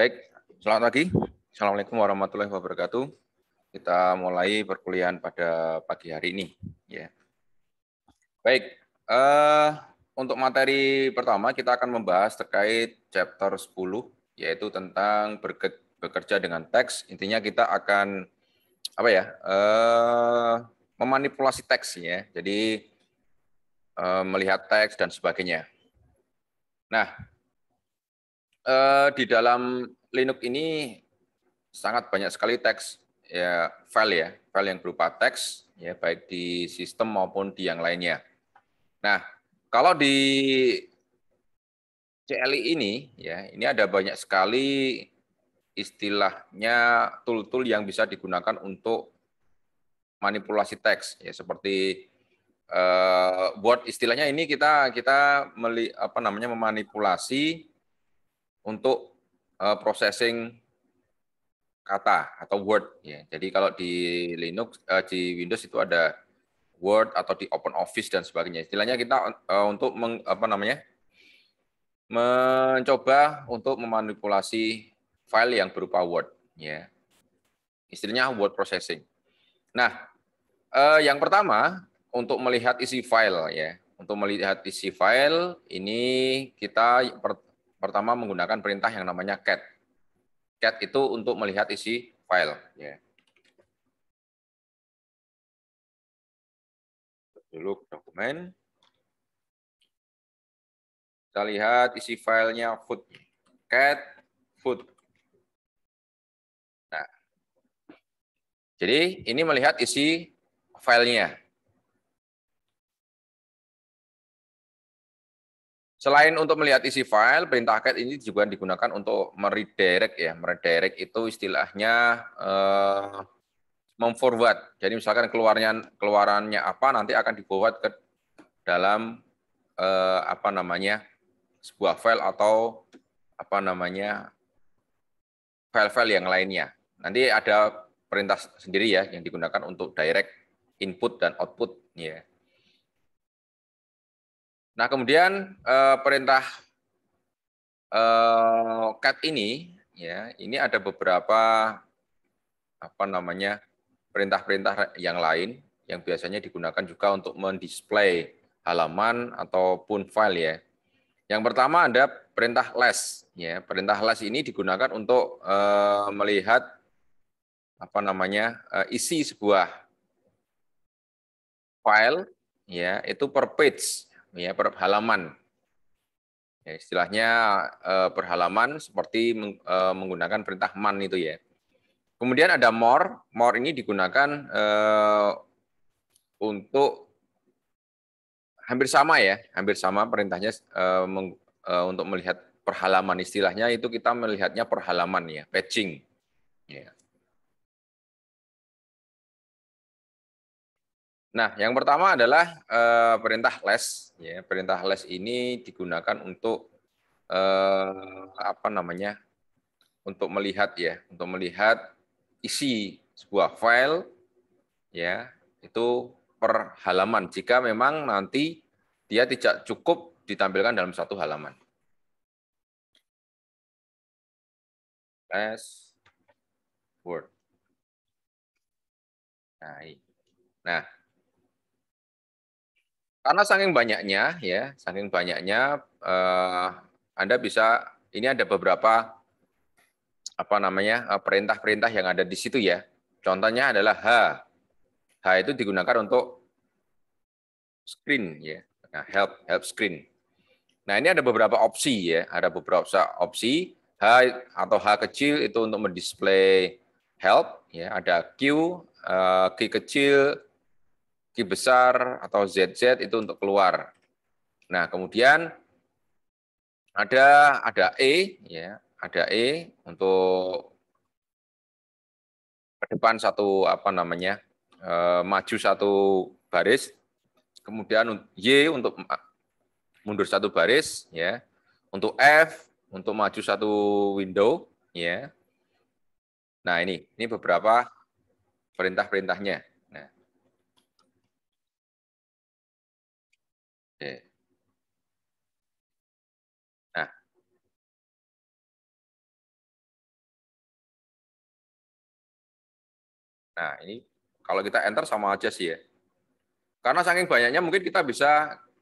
Baik, selamat pagi. Assalamualaikum warahmatullahi wabarakatuh. Kita mulai perkuliahan pada pagi hari ini. Ya. Baik, uh, untuk materi pertama kita akan membahas terkait chapter 10, yaitu tentang bekerja dengan teks. Intinya kita akan apa ya uh, memanipulasi ya. jadi uh, melihat teks dan sebagainya. Nah, Eh, di dalam Linux ini sangat banyak sekali teks ya file ya, file yang berupa teks ya baik di sistem maupun di yang lainnya. Nah, kalau di CLI ini ya, ini ada banyak sekali istilahnya tool-tool yang bisa digunakan untuk manipulasi teks ya seperti uh, Word istilahnya ini kita kita meli, apa namanya memanipulasi untuk uh, processing kata atau word ya. Jadi kalau di Linux uh, di Windows itu ada Word atau di Open Office dan sebagainya. Istilahnya kita uh, untuk meng, apa namanya? mencoba untuk memanipulasi file yang berupa Word ya. Istilahnya word processing. Nah, uh, yang pertama untuk melihat isi file ya. Untuk melihat isi file ini kita pertama menggunakan perintah yang namanya cat. Cat itu untuk melihat isi file. Ya. Dulu dokumen. Kita lihat isi filenya food. Cat food. Nah, jadi ini melihat isi filenya. Selain untuk melihat isi file, perintah cat ini juga digunakan untuk meredirect ya. Meredirect itu istilahnya eh, memforward. Jadi misalkan keluarnya keluarannya apa nanti akan di forward ke dalam eh, apa namanya sebuah file atau apa namanya file-file yang lainnya. Nanti ada perintah sendiri ya yang digunakan untuk direct input dan output ya. Nah, kemudian eh, perintah eh, cat ini ya, ini ada beberapa apa namanya? perintah-perintah yang lain yang biasanya digunakan juga untuk mendisplay halaman ataupun file ya. Yang pertama ada perintah less ya. Perintah less ini digunakan untuk eh, melihat apa namanya? Eh, isi sebuah file ya, itu per page ya per halaman. Ya, istilahnya eh, perhalaman per seperti eh, menggunakan perintah man itu ya. Kemudian ada more, more ini digunakan uh, untuk hampir sama ya, hampir sama perintahnya uh, meng, uh, untuk melihat perhalaman istilahnya itu kita melihatnya perhalaman ya, patching. Ya. Nah, yang pertama adalah uh, perintah less Ya, perintah less ini digunakan untuk uh, apa namanya? Untuk melihat ya, untuk melihat isi sebuah file ya itu per halaman jika memang nanti dia tidak cukup ditampilkan dalam satu halaman. less Word. Nah, nah karena saking banyaknya ya, saking banyaknya uh, Anda bisa ini ada beberapa apa namanya eh, perintah-perintah yang ada di situ ya. Contohnya adalah H. H itu digunakan untuk screen ya. Nah, help help screen. Nah, ini ada beberapa opsi ya, ada beberapa opsi. H atau H kecil itu untuk mendisplay help ya, ada Q, Q eh, kecil Q besar atau ZZ itu untuk keluar. Nah, kemudian ada ada E ya, ada E untuk ke depan satu apa namanya? E, maju satu baris. Kemudian Y untuk mundur satu baris ya. Untuk F untuk maju satu window ya. Nah, ini ini beberapa perintah-perintahnya. Nah. Nah, ini kalau kita enter sama aja sih ya. Karena saking banyaknya mungkin kita bisa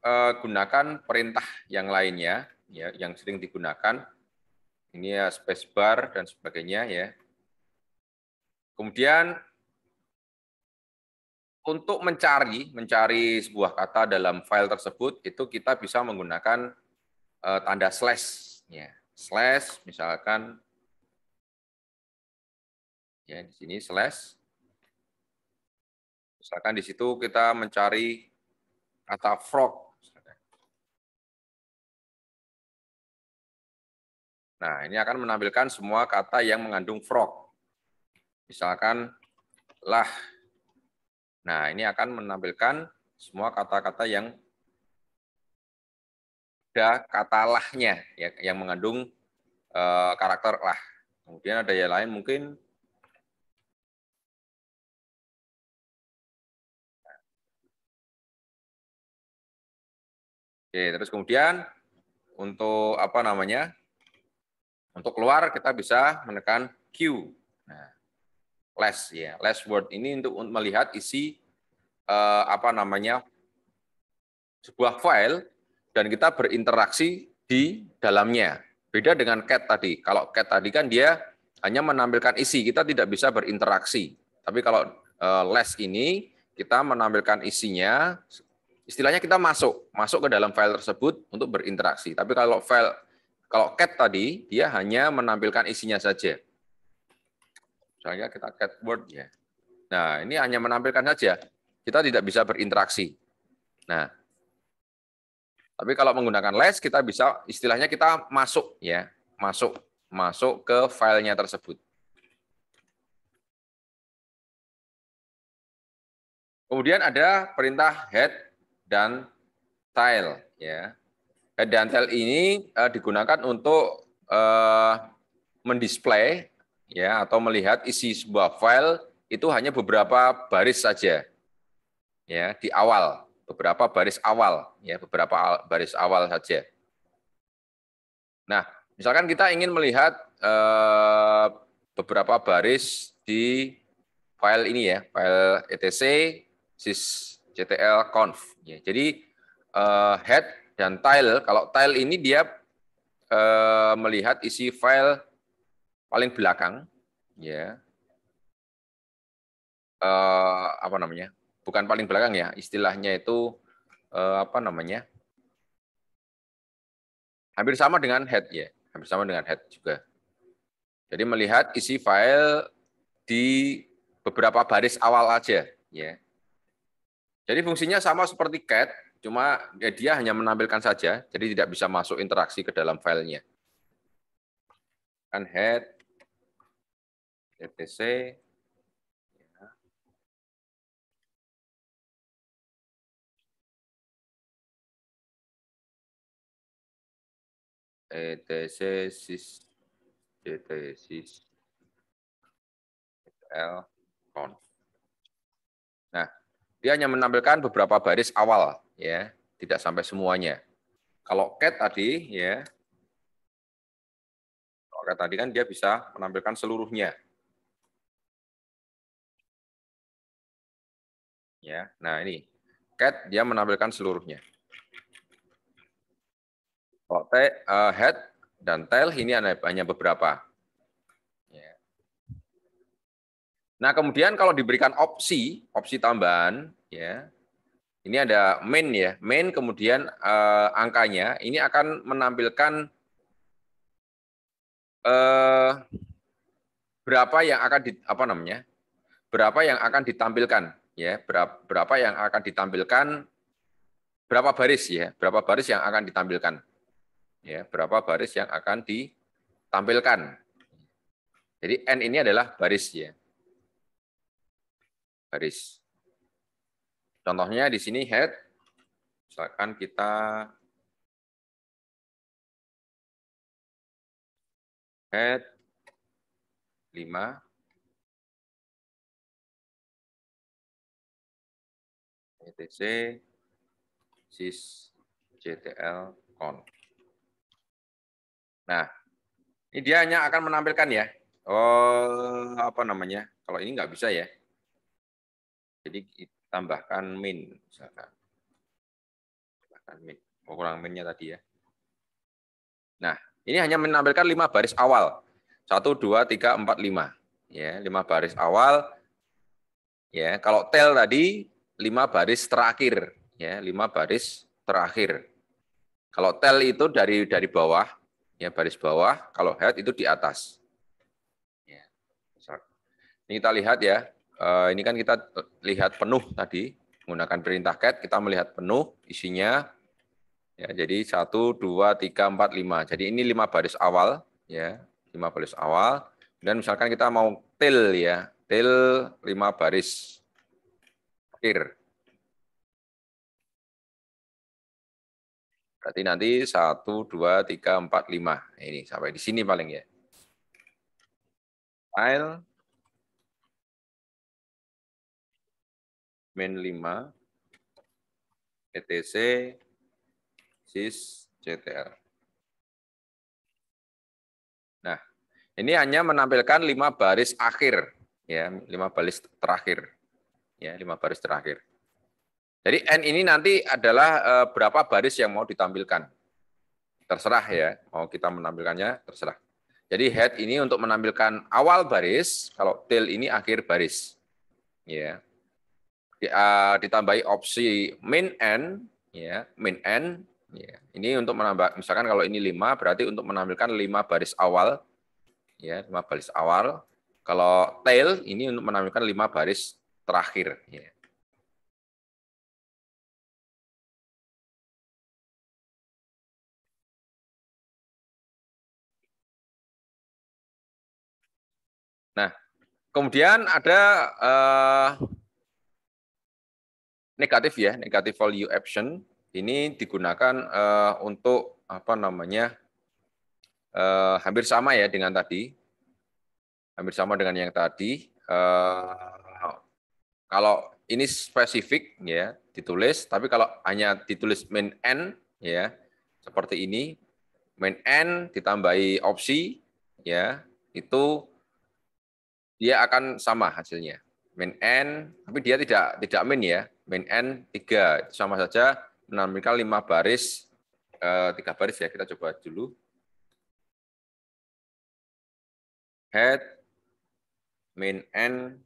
eh, gunakan perintah yang lainnya ya yang sering digunakan. Ini ya spacebar dan sebagainya ya. Kemudian untuk mencari mencari sebuah kata dalam file tersebut itu kita bisa menggunakan uh, tanda slash ya. Slash misalkan ya di sini slash misalkan di situ kita mencari kata frog Nah, ini akan menampilkan semua kata yang mengandung frog. Misalkan lah Nah, ini akan menampilkan semua kata-kata yang ada kata lahnya ya, yang mengandung e, karakter lah. Kemudian ada yang lain mungkin Oke, terus kemudian untuk apa namanya? Untuk keluar kita bisa menekan Q. Nah, less ya. Less word ini untuk melihat isi uh, apa namanya sebuah file dan kita berinteraksi di dalamnya. Beda dengan cat tadi. Kalau cat tadi kan dia hanya menampilkan isi, kita tidak bisa berinteraksi. Tapi kalau uh, eh, less ini kita menampilkan isinya, istilahnya kita masuk, masuk ke dalam file tersebut untuk berinteraksi. Tapi kalau file kalau cat tadi dia hanya menampilkan isinya saja. Misalnya kita cat word ya. Nah, ini hanya menampilkan saja. Kita tidak bisa berinteraksi. Nah, tapi kalau menggunakan less kita bisa istilahnya kita masuk ya, masuk masuk ke filenya tersebut. Kemudian ada perintah head dan tail ya. Head dan tail ini eh, digunakan untuk eh, mendisplay ya atau melihat isi sebuah file itu hanya beberapa baris saja. Ya, di awal, beberapa baris awal, ya, beberapa baris awal saja. Nah, misalkan kita ingin melihat eh, beberapa baris di file ini ya, file etc sysctl conf. Ya, jadi eh, head dan tile, kalau tile ini dia eh, melihat isi file paling belakang, ya. Uh, apa namanya? Bukan paling belakang ya, istilahnya itu uh, apa namanya? Hampir sama dengan head ya, hampir sama dengan head juga. Jadi melihat isi file di beberapa baris awal aja, ya. Jadi fungsinya sama seperti cat, cuma ya dia hanya menampilkan saja, jadi tidak bisa masuk interaksi ke dalam filenya. Kan head, etc ya. ETC sys DT sys L con Nah, dia hanya menampilkan beberapa baris awal ya, tidak sampai semuanya. Kalau cat tadi ya, kalau cat tadi kan dia bisa menampilkan seluruhnya Ya, nah ini cat dia menampilkan seluruhnya. Oh, head dan tail ini hanya beberapa. Ya. Nah kemudian kalau diberikan opsi, opsi tambahan, ya ini ada main ya, main kemudian uh, angkanya ini akan menampilkan uh, berapa yang akan di, apa namanya berapa yang akan ditampilkan ya berapa, yang akan ditampilkan berapa baris ya berapa baris yang akan ditampilkan ya berapa baris yang akan ditampilkan jadi n ini adalah baris ya baris contohnya di sini head misalkan kita head 5 etc sys ctl con. Nah, ini dia hanya akan menampilkan ya. Oh, apa namanya? Kalau ini nggak bisa ya. Jadi tambahkan min misalkan. Tambahkan min. Oh, kurang minnya tadi ya. Nah, ini hanya menampilkan lima baris awal. Satu, dua, tiga, empat, lima. Ya, lima baris awal. Ya, kalau tel tadi lima baris terakhir ya lima baris terakhir kalau tel itu dari dari bawah ya baris bawah kalau head itu di atas ya. ini kita lihat ya eh, ini kan kita lihat penuh tadi menggunakan perintah cat kita melihat penuh isinya ya jadi satu dua tiga empat lima jadi ini lima baris awal ya lima baris awal dan misalkan kita mau til ya til lima baris akhir. Berarti nanti 1, 2, 3, 4, 5. Ini sampai di sini paling ya. File. Main 5. ETC. SIS. CTR. Nah, ini hanya menampilkan 5 baris akhir. ya 5 baris terakhir ya lima baris terakhir. Jadi N ini nanti adalah eh, berapa baris yang mau ditampilkan. Terserah ya, mau kita menampilkannya terserah. Jadi head ini untuk menampilkan awal baris, kalau tail ini akhir baris. Ya. Eh, ditambahi opsi min N, ya, min N. Ya. Ini untuk menambah misalkan kalau ini 5 berarti untuk menampilkan 5 baris awal. Ya, 5 baris awal. Kalau tail ini untuk menampilkan 5 baris terakhir. Ya. Nah, kemudian ada uh, negatif ya, negatif value option ini digunakan uh, untuk apa namanya uh, hampir sama ya dengan tadi, hampir sama dengan yang tadi. Uh, kalau ini spesifik ya ditulis, tapi kalau hanya ditulis main n ya seperti ini main n ditambahi opsi ya itu dia akan sama hasilnya main n tapi dia tidak tidak min ya main n 3 sama saja menampilkan 5 baris eh, tiga baris ya kita coba dulu head main n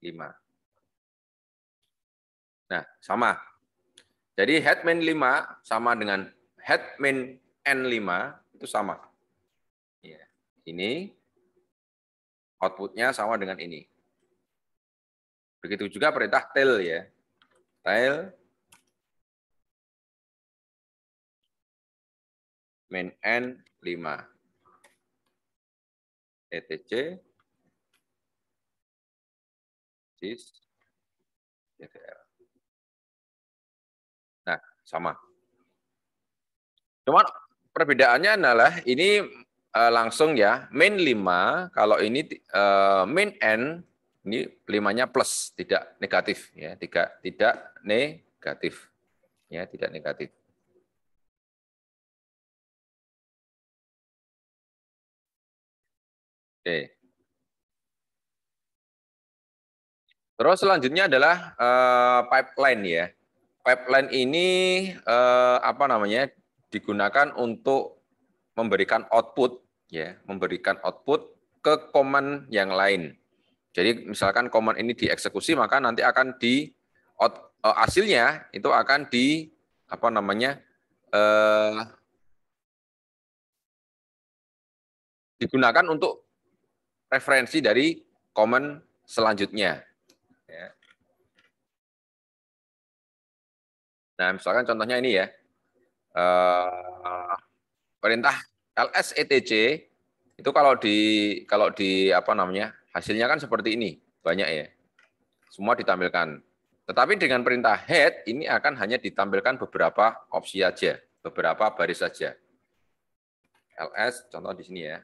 5. Nah, sama. Jadi headman 5 sama dengan headman N5 itu sama. Ya. Ini outputnya sama dengan ini. Begitu juga perintah tail ya. Tail main N5 ETC basis DTL. Nah, sama. Cuma perbedaannya adalah ini uh, langsung ya, main 5, kalau ini uh, eh, main n, ini limanya plus, tidak negatif. ya Tidak, tidak negatif. ya Tidak negatif. Oke. Terus selanjutnya adalah uh, pipeline ya. Pipeline ini uh, apa namanya digunakan untuk memberikan output ya, memberikan output ke command yang lain. Jadi misalkan command ini dieksekusi maka nanti akan di out, uh, hasilnya itu akan di apa namanya uh, digunakan untuk referensi dari command selanjutnya Nah, misalkan contohnya ini ya, eh, perintah LSETC itu kalau di kalau di apa namanya hasilnya kan seperti ini banyak ya, semua ditampilkan. Tetapi dengan perintah head ini akan hanya ditampilkan beberapa opsi aja beberapa baris saja. LS contoh di sini ya.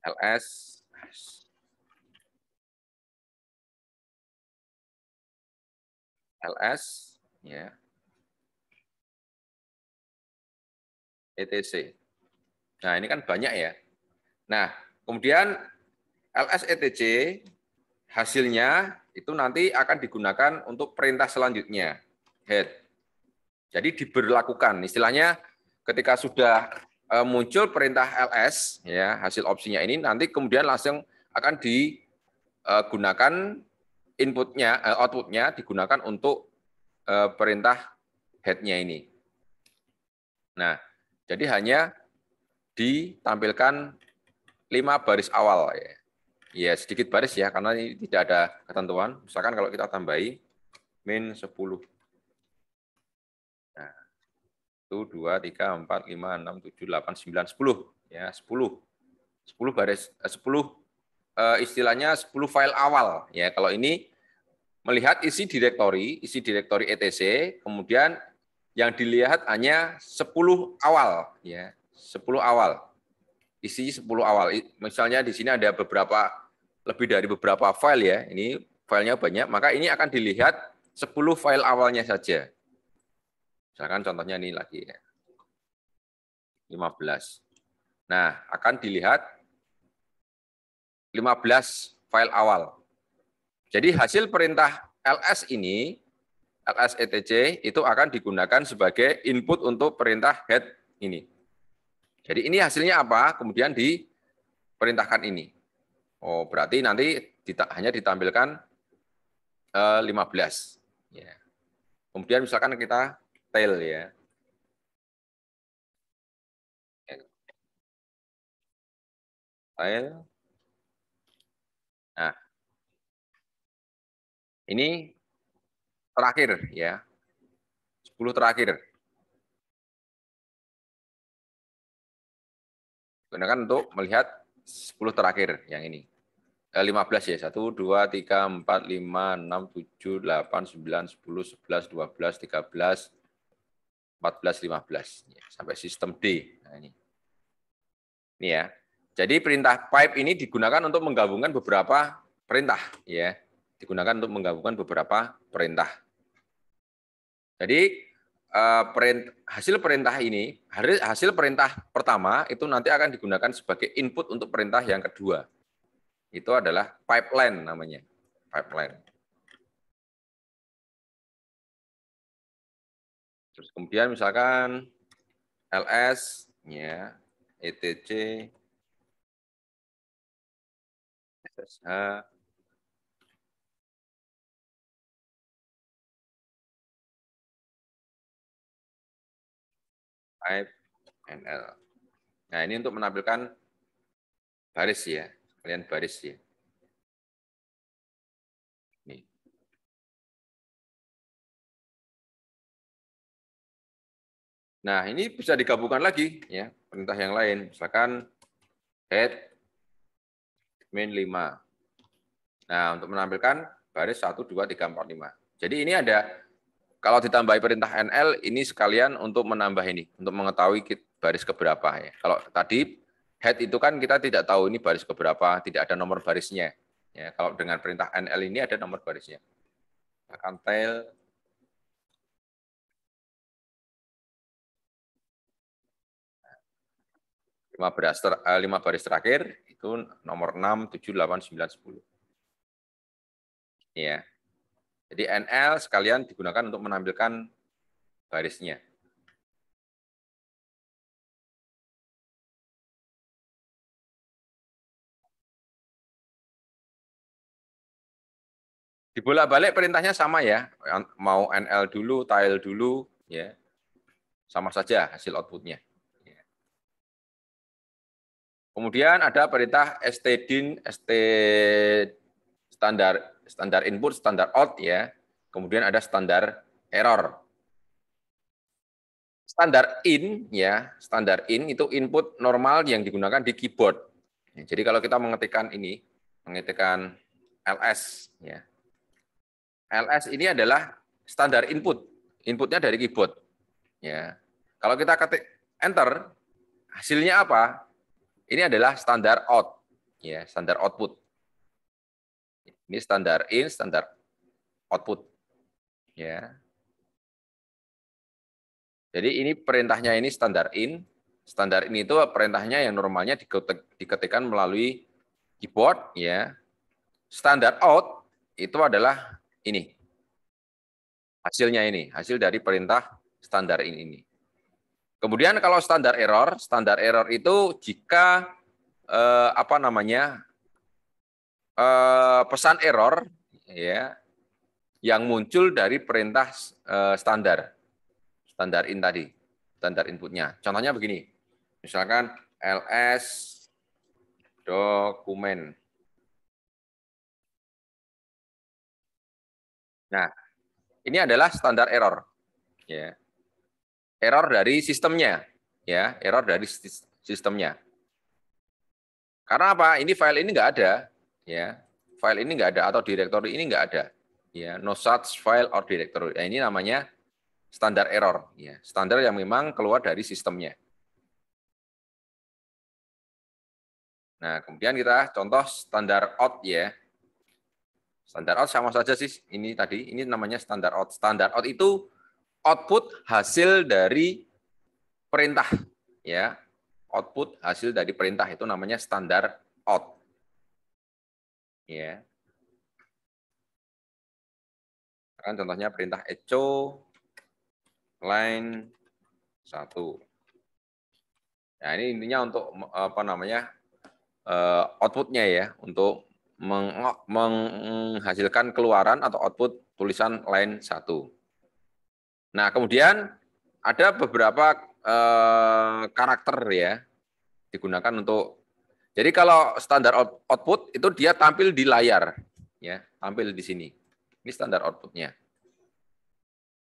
LS LS ya ETC. Nah, ini kan banyak ya. Nah, kemudian LS ETC hasilnya itu nanti akan digunakan untuk perintah selanjutnya head. Jadi diberlakukan istilahnya ketika sudah e, muncul perintah LS ya hasil opsinya ini nanti kemudian langsung akan digunakan e, inputnya, eh, outputnya digunakan untuk eh, perintah headnya ini. Nah, jadi hanya ditampilkan lima baris awal ya. Ya, sedikit baris ya, karena ini tidak ada ketentuan. Misalkan kalau kita tambahi min sepuluh, Nah, 1, 2, 3, 4, 5, 6, 7, 8, 9, 10. Ya, sepuluh, 10 baris, eh, sepuluh istilahnya 10 file awal. Ya, kalau ini melihat isi direktori, isi direktori ETC, kemudian yang dilihat hanya 10 awal ya, 10 awal. Isi 10 awal. Misalnya di sini ada beberapa lebih dari beberapa file ya. Ini filenya banyak, maka ini akan dilihat 10 file awalnya saja. Misalkan contohnya ini lagi ya. 15. Nah, akan dilihat 15 file awal. Jadi hasil perintah LS ini, LS ETC itu akan digunakan sebagai input untuk perintah head ini. Jadi ini hasilnya apa? Kemudian diperintahkan ini. Oh, berarti nanti hanya ditampilkan 15. Eh, ya. Kemudian misalkan kita tail ya. Tail Ini terakhir ya. 10 terakhir. Gunakan untuk melihat 10 terakhir yang ini. 15 eh, ya. 1, 2, 3, 4, 5, 6, 7, 8, 9, 10, 11, 12, 13, 14, 15. Ya, sampai sistem D. Nah, ini. ini ya. Jadi perintah pipe ini digunakan untuk menggabungkan beberapa perintah. ya digunakan untuk menggabungkan beberapa perintah. Jadi eh, hasil perintah ini, hasil perintah pertama itu nanti akan digunakan sebagai input untuk perintah yang kedua. Itu adalah pipeline namanya, pipeline. Terus kemudian misalkan LS, ya, ETC, SSH, type NL. Nah, ini untuk menampilkan baris ya, kalian baris ya. Ini. Nah, ini bisa digabungkan lagi ya, perintah yang lain. Misalkan head min 5. Nah, untuk menampilkan baris 1, 2, 3, 4, 5. Jadi ini ada kalau ditambahi perintah NL ini sekalian untuk menambah ini, untuk mengetahui baris keberapa ya. Kalau tadi head itu kan kita tidak tahu ini baris keberapa, tidak ada nomor barisnya. Ya, kalau dengan perintah NL ini ada nomor barisnya. Akan tail lima baris, ter, eh, lima baris terakhir itu nomor 6, 7, 8, 9, 10. Ya, jadi NL sekalian digunakan untuk menampilkan barisnya. Dibolak-balik perintahnya sama ya, mau NL dulu, tile dulu, ya sama saja hasil outputnya. Ya. Kemudian ada perintah stdin st standar standar input, standar out ya. Kemudian ada standar error. Standar in ya, standar in itu input normal yang digunakan di keyboard. Ya, jadi kalau kita mengetikkan ini, mengetikkan ls ya. LS ini adalah standar input. Inputnya dari keyboard. Ya. Kalau kita ketik enter, hasilnya apa? Ini adalah standar out, ya, standar output. Ini standar in, standar output. Ya. Jadi ini perintahnya ini standar in. Standar ini itu perintahnya yang normalnya diketikkan melalui keyboard ya. Standar out itu adalah ini. Hasilnya ini, hasil dari perintah standar in ini. Kemudian kalau standar error, standar error itu jika eh, apa namanya? Eh, pesan error ya yang muncul dari perintah eh, standar standar in tadi standar inputnya contohnya begini misalkan ls dokumen nah ini adalah standar error ya error dari sistemnya ya error dari sistemnya karena apa ini file ini nggak ada ya file ini nggak ada atau directory ini nggak ada ya no such file or directory nah, ini namanya standar error ya standar yang memang keluar dari sistemnya nah kemudian kita contoh standar out ya standar out sama saja sih ini tadi ini namanya standar out standar out itu output hasil dari perintah ya output hasil dari perintah itu namanya standar out ya. Kan contohnya perintah echo line 1. Nah, ini intinya untuk apa namanya? Eh, outputnya ya, untuk menghasilkan keluaran atau output tulisan line 1. Nah, kemudian ada beberapa eh, karakter ya digunakan untuk jadi kalau standar output itu dia tampil di layar, ya tampil di sini. Ini standar outputnya.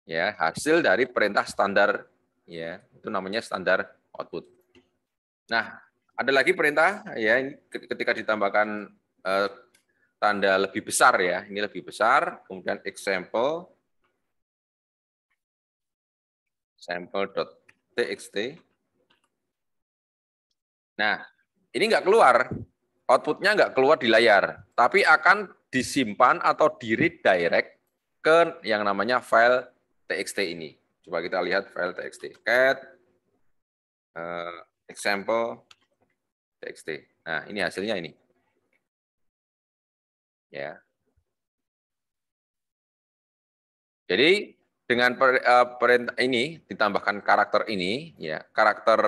Ya hasil dari perintah standar, ya itu namanya standar output. Nah ada lagi perintah ya ketika ditambahkan eh, tanda lebih besar ya ini lebih besar kemudian example sample.txt. Nah ini nggak keluar, outputnya nggak keluar di layar, tapi akan disimpan atau di direct ke yang namanya file txt ini. Coba kita lihat file txt cat eh, example txt. Nah ini hasilnya ini. Ya. Jadi dengan per, eh, perintah ini ditambahkan karakter ini, ya karakter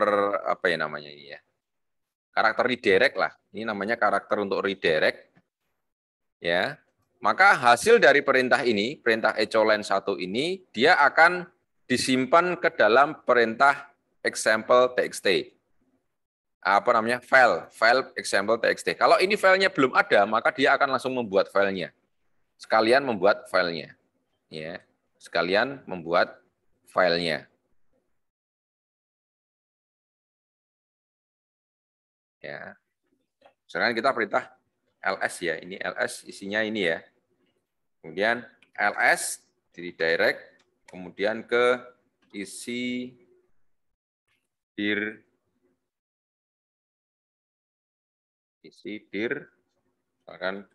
apa ya namanya ini ya karakter redirect lah. Ini namanya karakter untuk redirect. Ya. Maka hasil dari perintah ini, perintah echoline 1 ini, dia akan disimpan ke dalam perintah example txt. Apa namanya? file, file example txt. Kalau ini filenya belum ada, maka dia akan langsung membuat filenya. Sekalian membuat filenya. Ya, sekalian membuat filenya. ya misalkan kita perintah ls ya ini ls isinya ini ya kemudian ls di direct kemudian ke isi dir isi dir misalkan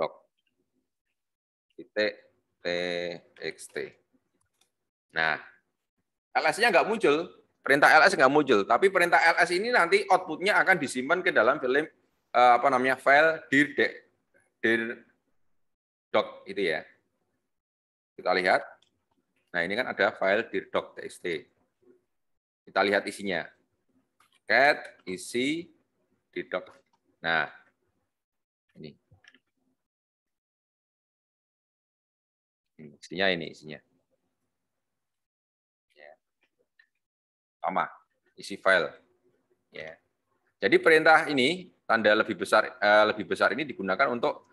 dok titik txt. Nah, LS-nya nggak muncul, perintah LS nggak muncul. Tapi perintah LS ini nanti outputnya akan disimpan ke dalam film eh, apa namanya file dir dir doc itu ya. Kita lihat. Nah ini kan ada file dir doc txt. Kita lihat isinya. Cat isi dir doc. Nah Ini isinya ini isinya. sama isi file. Ya. Jadi perintah ini tanda lebih besar eh, lebih besar ini digunakan untuk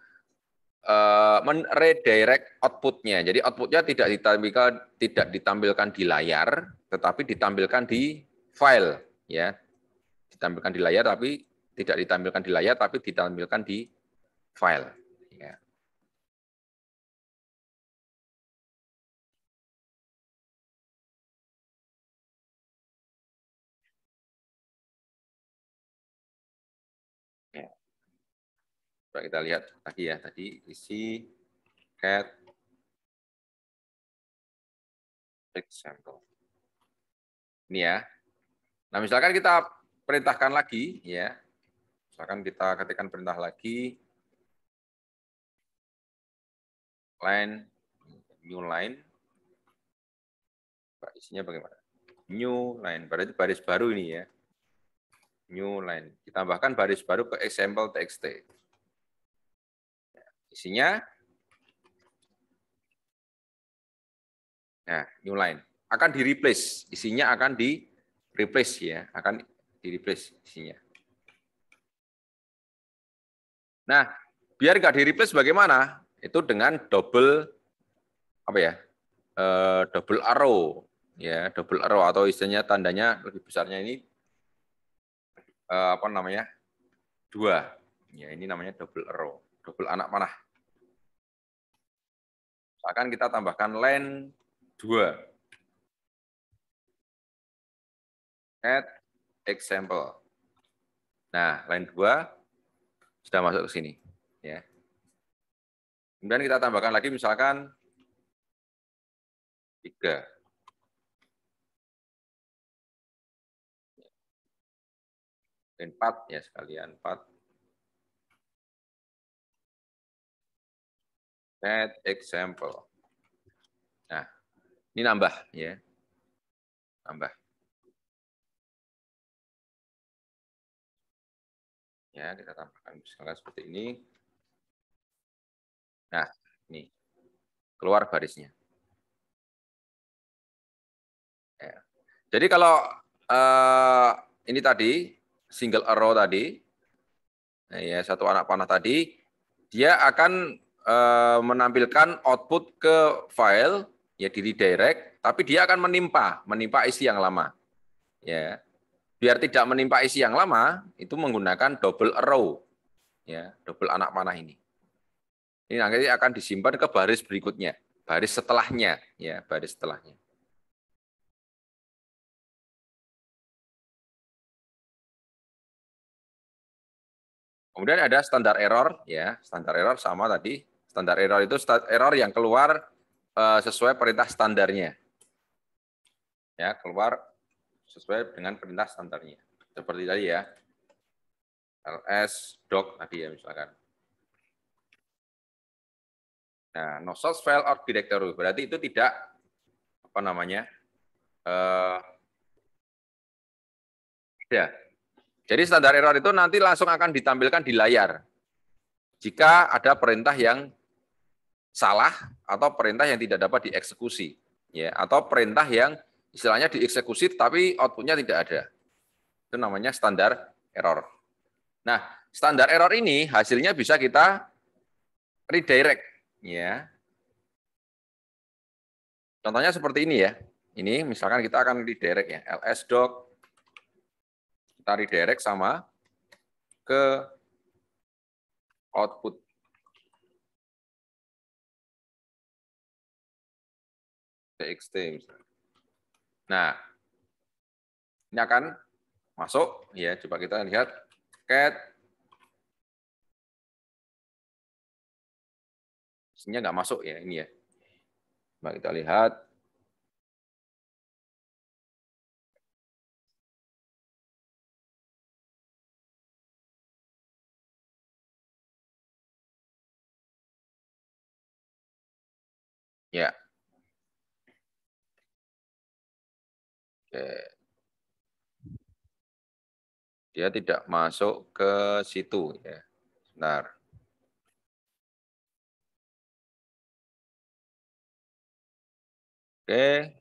uh, eh, meredirect outputnya. Jadi outputnya tidak ditampilkan tidak ditampilkan di layar, tetapi ditampilkan di file. Ya, ditampilkan di layar tapi tidak ditampilkan di layar tapi ditampilkan di file. Coba kita lihat lagi ya tadi isi cat example. Ini ya. Nah, misalkan kita perintahkan lagi ya. Misalkan kita ketikkan perintah lagi line new line. Pak, isinya bagaimana? New line. Berarti baris baru ini ya. New line. Ditambahkan baris baru ke example txt. Isinya Nah, new line akan di replace, isinya akan di replace ya, akan di replace isinya. Nah, biar nggak di replace bagaimana? Itu dengan double apa ya? Eh, double arrow ya, double arrow atau istilahnya tandanya lebih besarnya ini eh, apa namanya? dua. Ya, ini namanya double arrow double anak panah. Misalkan kita tambahkan len 2. Add example. Nah, line 2 sudah masuk ke sini. Ya. Kemudian kita tambahkan lagi misalkan 3. Line 4 ya sekalian 4. Net example. Nah, ini nambah ya. Nambah. Ya, kita tambahkan misalnya seperti ini. Nah, ini keluar barisnya. Ya. Jadi kalau uh, ini tadi single arrow tadi, nah, ya satu anak panah tadi, dia akan Eh, menampilkan output ke file ya di redirect, tapi dia akan menimpa, menimpa isi yang lama. Ya. Biar tidak menimpa isi yang lama, itu menggunakan double row Ya, double anak panah ini. Ini nanti akan disimpan ke baris berikutnya, baris setelahnya, ya, baris setelahnya. Kemudian ada standar error, ya, standar error sama tadi Standar error itu error yang keluar eh, sesuai perintah standarnya. Ya, keluar sesuai dengan perintah standarnya. Seperti tadi ya. LS doc tadi ya misalkan. Nah, no source file or directory berarti itu tidak apa namanya uh, ya. Jadi standar error itu nanti langsung akan ditampilkan di layar jika ada perintah yang salah atau perintah yang tidak dapat dieksekusi ya atau perintah yang istilahnya dieksekusi tapi outputnya tidak ada itu namanya standar error nah standar error ini hasilnya bisa kita redirect ya contohnya seperti ini ya ini misalkan kita akan redirect ya ls doc kita redirect sama ke output txt misalnya. Nah, ini akan masuk ya coba kita lihat cat isinya nggak masuk ya ini ya coba kita lihat ya Oke. Dia tidak masuk ke situ ya. Benar. Oke.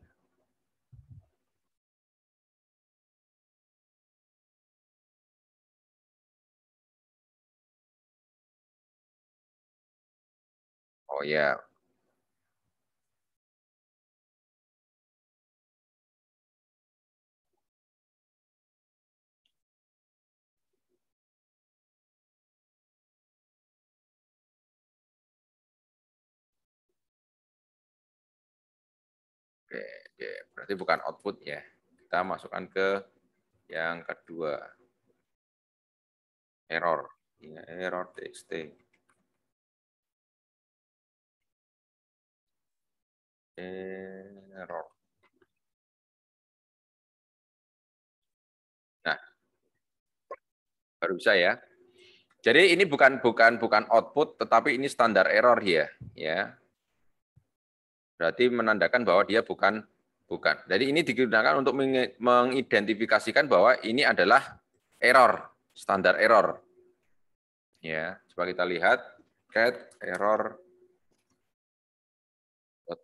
Oh ya, Oke, berarti bukan output ya. Kita masukkan ke yang kedua. Error. Ya, error txt. Error. Nah, baru bisa ya. Jadi ini bukan bukan bukan output, tetapi ini standar error ya, ya. Berarti menandakan bahwa dia bukan Bukan. Jadi ini digunakan untuk mengidentifikasikan bahwa ini adalah error, standar error. Ya, coba kita lihat cat error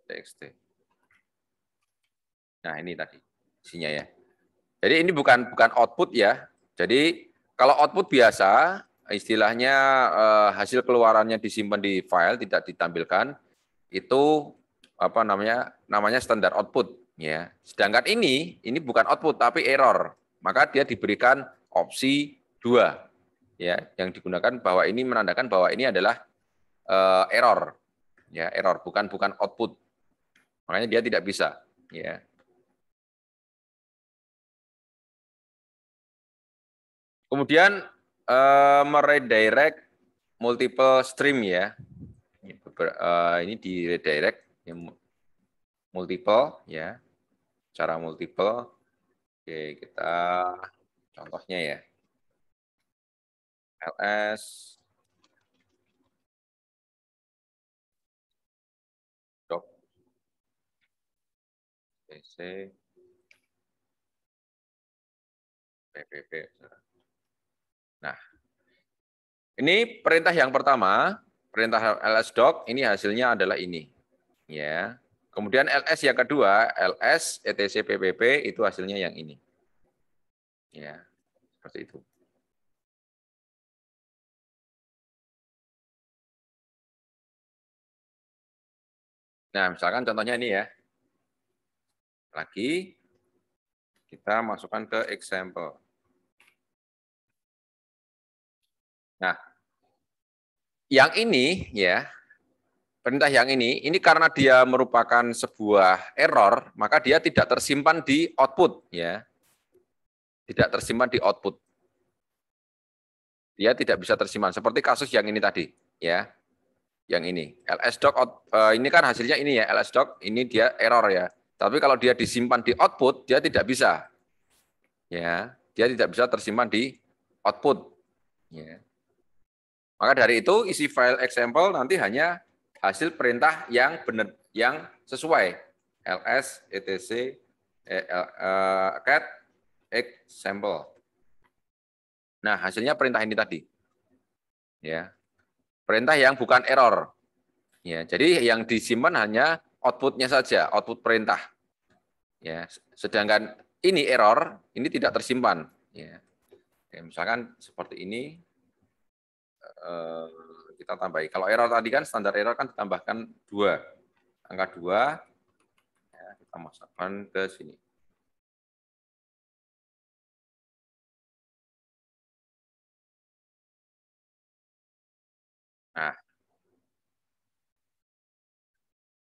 .txt. Nah, ini tadi isinya ya. Jadi ini bukan bukan output ya. Jadi kalau output biasa istilahnya eh, hasil keluarannya disimpan di file tidak ditampilkan itu apa namanya namanya standar output Ya, sedangkan ini ini bukan output tapi error, maka dia diberikan opsi dua, ya, yang digunakan bahwa ini menandakan bahwa ini adalah uh, error, ya, error bukan bukan output, makanya dia tidak bisa, ya. Kemudian uh, meredirect multiple stream ya. Ini, uh, ini di redirect multiple ya secara multiple. Oke, kita contohnya ya. LS dok pc PPP. Nah, ini perintah yang pertama, perintah ls doc ini hasilnya adalah ini. Ya. Kemudian LS yang kedua, LS ETC PPP itu hasilnya yang ini. Ya, seperti itu. Nah, misalkan contohnya ini ya. Lagi, kita masukkan ke example. Nah, yang ini ya, perintah yang ini, ini karena dia merupakan sebuah error, maka dia tidak tersimpan di output, ya. Tidak tersimpan di output. Dia tidak bisa tersimpan. Seperti kasus yang ini tadi, ya. Yang ini, ls doc eh, ini kan hasilnya ini ya, ls doc ini dia error ya. Tapi kalau dia disimpan di output, dia tidak bisa. Ya, dia tidak bisa tersimpan di output. Ya. Maka dari itu isi file example nanti hanya hasil perintah yang benar yang sesuai ls etc e, e, cat example. Nah, hasilnya perintah ini tadi. Ya. Perintah yang bukan error. Ya, jadi yang disimpan hanya outputnya saja, output perintah. Ya, sedangkan ini error, ini tidak tersimpan. Ya. Oke, misalkan seperti ini. Uh, kita tambahi. Kalau error tadi kan standar error kan ditambahkan dua, angka dua, ya, kita masukkan ke sini. Nah,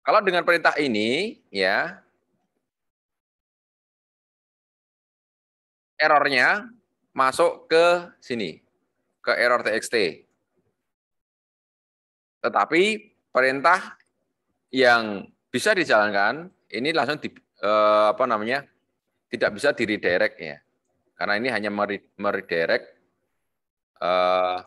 kalau dengan perintah ini, ya, errornya masuk ke sini, ke error txt. Tetapi perintah yang bisa dijalankan ini langsung di, eh, apa namanya tidak bisa diredirect ya karena ini hanya meredirect eh,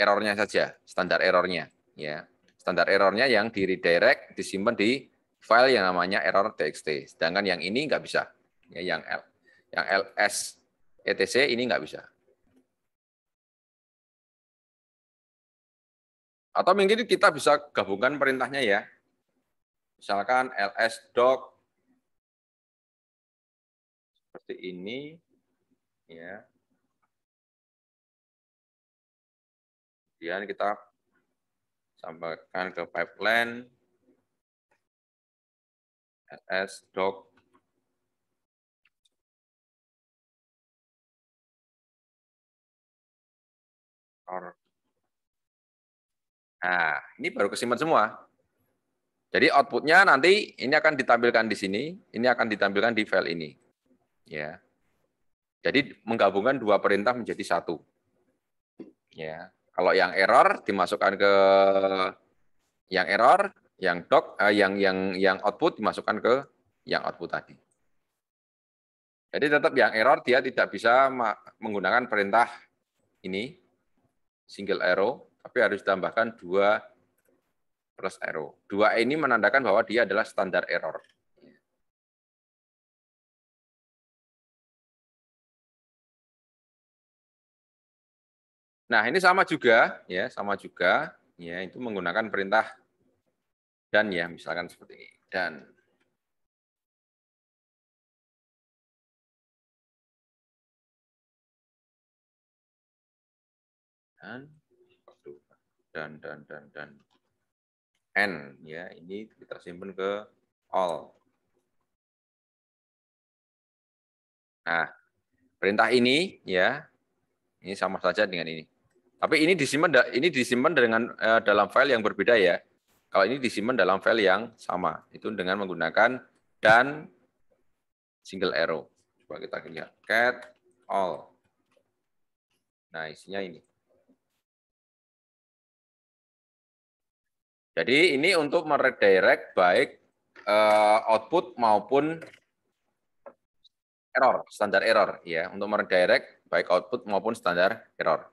errornya saja standar errornya ya standar errornya yang di redirect disimpan di file yang namanya error txt sedangkan yang ini nggak bisa ya yang L, yang ls etc ini nggak bisa Atau mungkin kita bisa gabungkan perintahnya ya. Misalkan ls doc seperti ini ya. Kemudian kita sampaikan ke pipeline ls doc or Nah, ini baru kesimpan semua. Jadi outputnya nanti ini akan ditampilkan di sini, ini akan ditampilkan di file ini. Ya. Jadi menggabungkan dua perintah menjadi satu. Ya. Kalau yang error dimasukkan ke yang error, yang doc, eh, yang yang yang output dimasukkan ke yang output tadi. Jadi tetap yang error dia tidak bisa menggunakan perintah ini single arrow tapi harus ditambahkan dua plus arrow. Dua ini menandakan bahwa dia adalah standar error. Nah, ini sama juga, ya, sama juga, ya, itu menggunakan perintah dan ya, misalkan seperti ini, dan. Dan dan dan dan dan n ya ini kita simpan ke all. Nah, perintah ini ya ini sama saja dengan ini. Tapi ini disimpan ini disimpan dengan eh, dalam file yang berbeda ya. Kalau ini disimpan dalam file yang sama, itu dengan menggunakan dan single arrow. Coba kita lihat cat all. Nah, isinya ini. Jadi ini untuk meredirect baik eh, output maupun error, standar error ya, untuk meredirect baik output maupun standar error.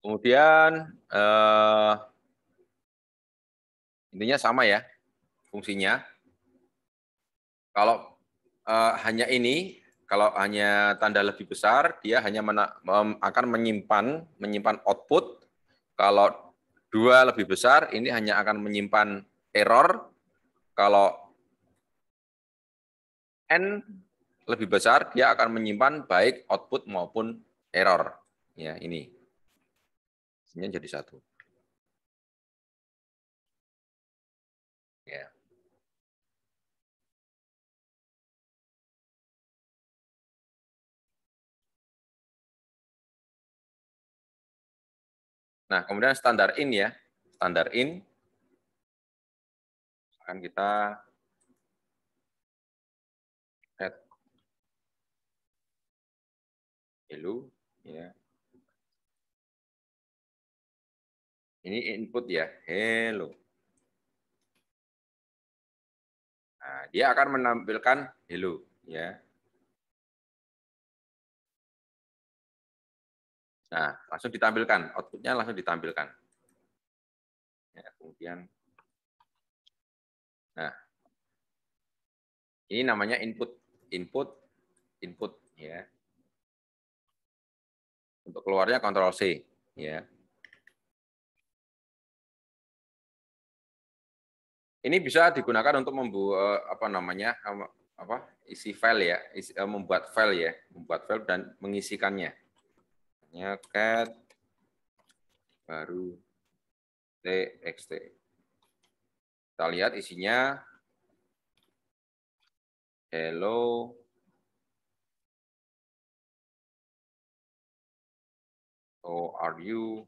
Kemudian uh, intinya sama ya fungsinya. Kalau uh, hanya ini, kalau hanya tanda lebih besar, dia hanya mena, um, akan menyimpan menyimpan output. Kalau dua lebih besar, ini hanya akan menyimpan error. Kalau n lebih besar, dia akan menyimpan baik output maupun error. Ya, ini. Ini jadi satu. Nah, kemudian standar in ya. Standar in. Akan kita add hello. Ya. Ini input ya, hello. Nah, dia akan menampilkan hello ya. Nah, langsung ditampilkan, outputnya langsung ditampilkan. Ya, kemudian, nah, ini namanya input, input, input, ya. Untuk keluarnya Ctrl C, ya. Ini bisa digunakan untuk membuat e, apa namanya e, apa isi file ya, isi, e, membuat file ya, membuat file dan mengisikannya cat baru txt. Kita lihat isinya hello Oh, are you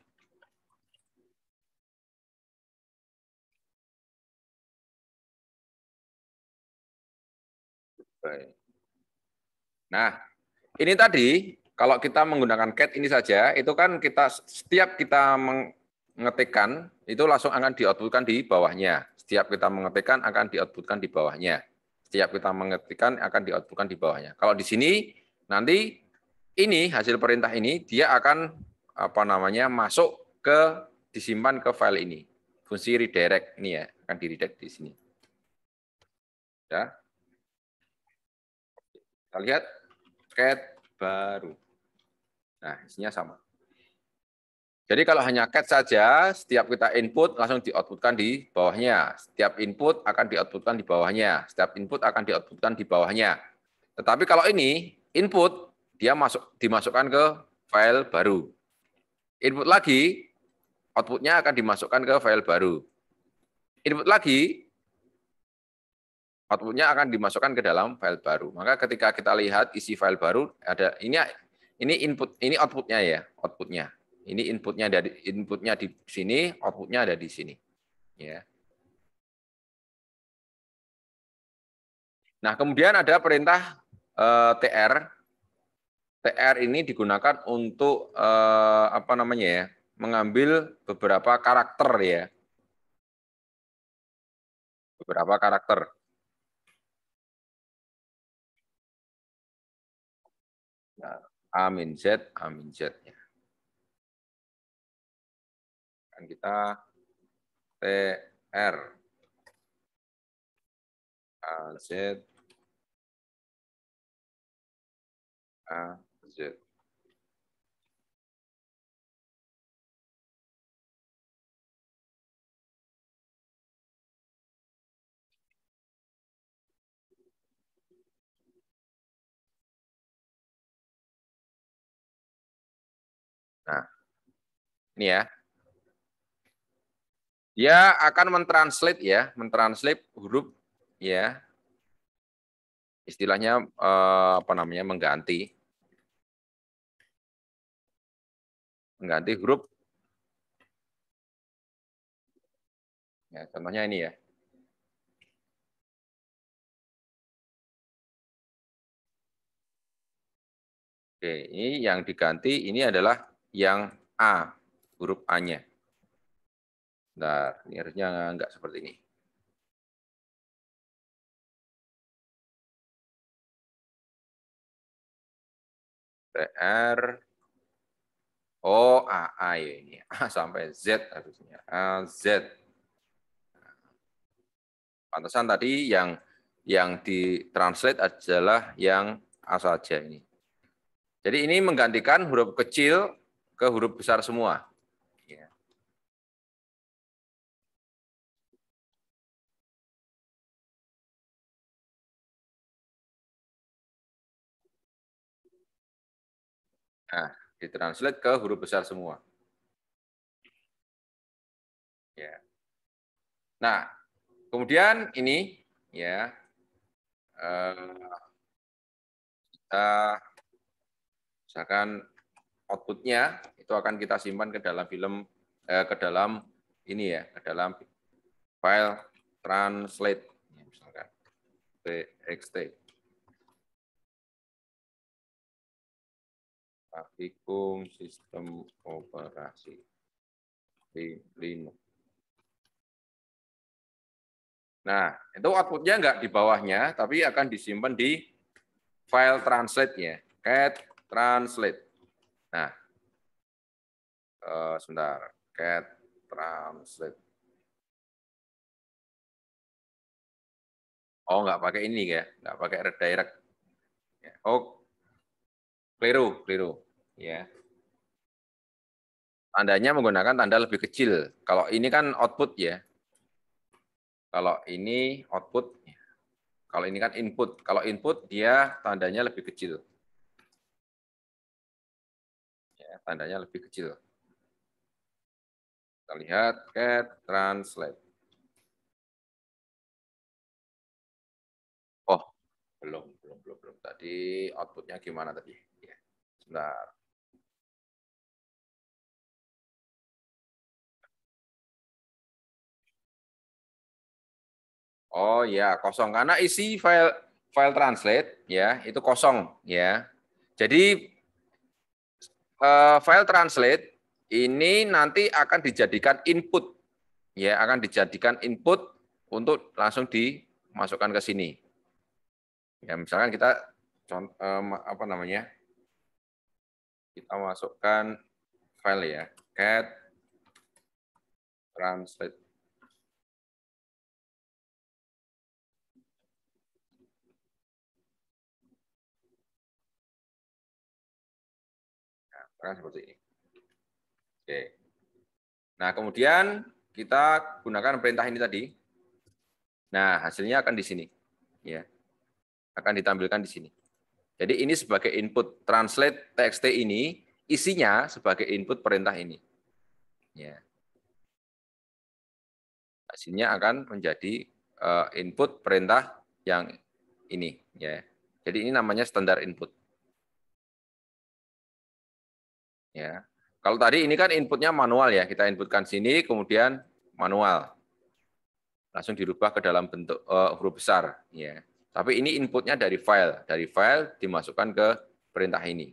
Nah, ini tadi kalau kita menggunakan cat ini saja, itu kan kita setiap kita mengetikkan, itu langsung akan dioutputkan di bawahnya. Setiap kita mengetikkan akan dioutputkan di bawahnya. Setiap kita mengetikkan akan dioutputkan di bawahnya. Kalau di sini nanti ini hasil perintah ini dia akan apa namanya masuk ke disimpan ke file ini. Fungsi redirect ini ya, akan di redirect di sini. Ya. Kita lihat cat baru. Nah, isinya sama. Jadi kalau hanya cat saja, setiap kita input langsung di-outputkan di bawahnya. Setiap input akan di-outputkan di bawahnya. Setiap input akan di-outputkan di bawahnya. Tetapi kalau ini input dia masuk dimasukkan ke file baru. Input lagi outputnya akan dimasukkan ke file baru. Input lagi outputnya akan dimasukkan ke dalam file baru. Maka ketika kita lihat isi file baru ada ini ini input, ini outputnya ya, outputnya. Ini inputnya dari inputnya di sini, outputnya ada di sini. Ya. Nah, kemudian ada perintah eh, TR. TR ini digunakan untuk eh, apa namanya ya, mengambil beberapa karakter ya. Beberapa karakter. A min Z, A min Z-nya. Kan kita TR. A Z A Nah, ini ya. Dia akan mentranslate ya, mentranslate huruf ya. Istilahnya eh, apa namanya? mengganti mengganti huruf Ya, contohnya ini ya. Oke, ini yang diganti ini adalah yang A, huruf A-nya. Bentar, ini harusnya nggak seperti ini. PR O A A ya ini A sampai Z harusnya A Z. Nah, pantesan tadi yang yang ditranslate adalah yang A saja ini. Jadi ini menggantikan huruf kecil ke huruf besar semua. Iya. Nah, ditranslate ke huruf besar semua. Ya. Nah, kemudian ini ya eh, kita misalkan outputnya itu akan kita simpan ke dalam film eh, ke dalam ini ya ke dalam file translate misalkan txt praktikum sistem operasi di Linux. Nah, itu outputnya nggak di bawahnya, tapi akan disimpan di file translate-nya, cat translate. Nah, uh, sebentar. Cat translate. Oh, nggak pakai ini ya, nggak pakai redirect. Ya, oh, keliru, keliru. Ya. Tandanya menggunakan tanda lebih kecil. Kalau ini kan output ya. Kalau ini output. Ya. Kalau ini kan input. Kalau input dia tandanya lebih kecil. tandanya lebih kecil. Kita lihat cat translate. Oh, belum, belum, belum, belum. Tadi outputnya gimana tadi? Ya, sebentar. Oh ya, kosong karena isi file file translate ya, itu kosong ya. Jadi Eh, file translate ini nanti akan dijadikan input ya akan dijadikan input untuk langsung dimasukkan ke sini ya misalkan kita eh, apa namanya kita masukkan file ya cat translate kan seperti ini. Oke. Nah, kemudian kita gunakan perintah ini tadi. Nah, hasilnya akan di sini. Ya. Akan ditampilkan di sini. Jadi ini sebagai input translate txt ini isinya sebagai input perintah ini. Ya. Hasilnya akan menjadi eh, input perintah yang ini ya. Jadi ini namanya standar input. Ya. Kalau tadi ini kan inputnya manual ya, kita inputkan sini kemudian manual. Langsung dirubah ke dalam bentuk uh, huruf besar ya. Tapi ini inputnya dari file, dari file dimasukkan ke perintah ini.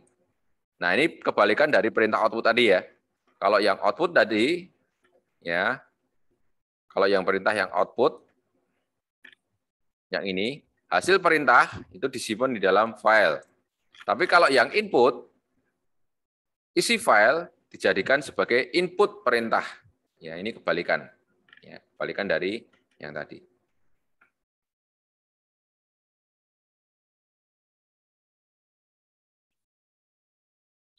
Nah, ini kebalikan dari perintah output tadi ya. Kalau yang output tadi ya kalau yang perintah yang output yang ini hasil perintah itu disimpan di dalam file. Tapi kalau yang input Isi file dijadikan sebagai input perintah. Ya, ini kebalikan. Ya, kebalikan dari yang tadi.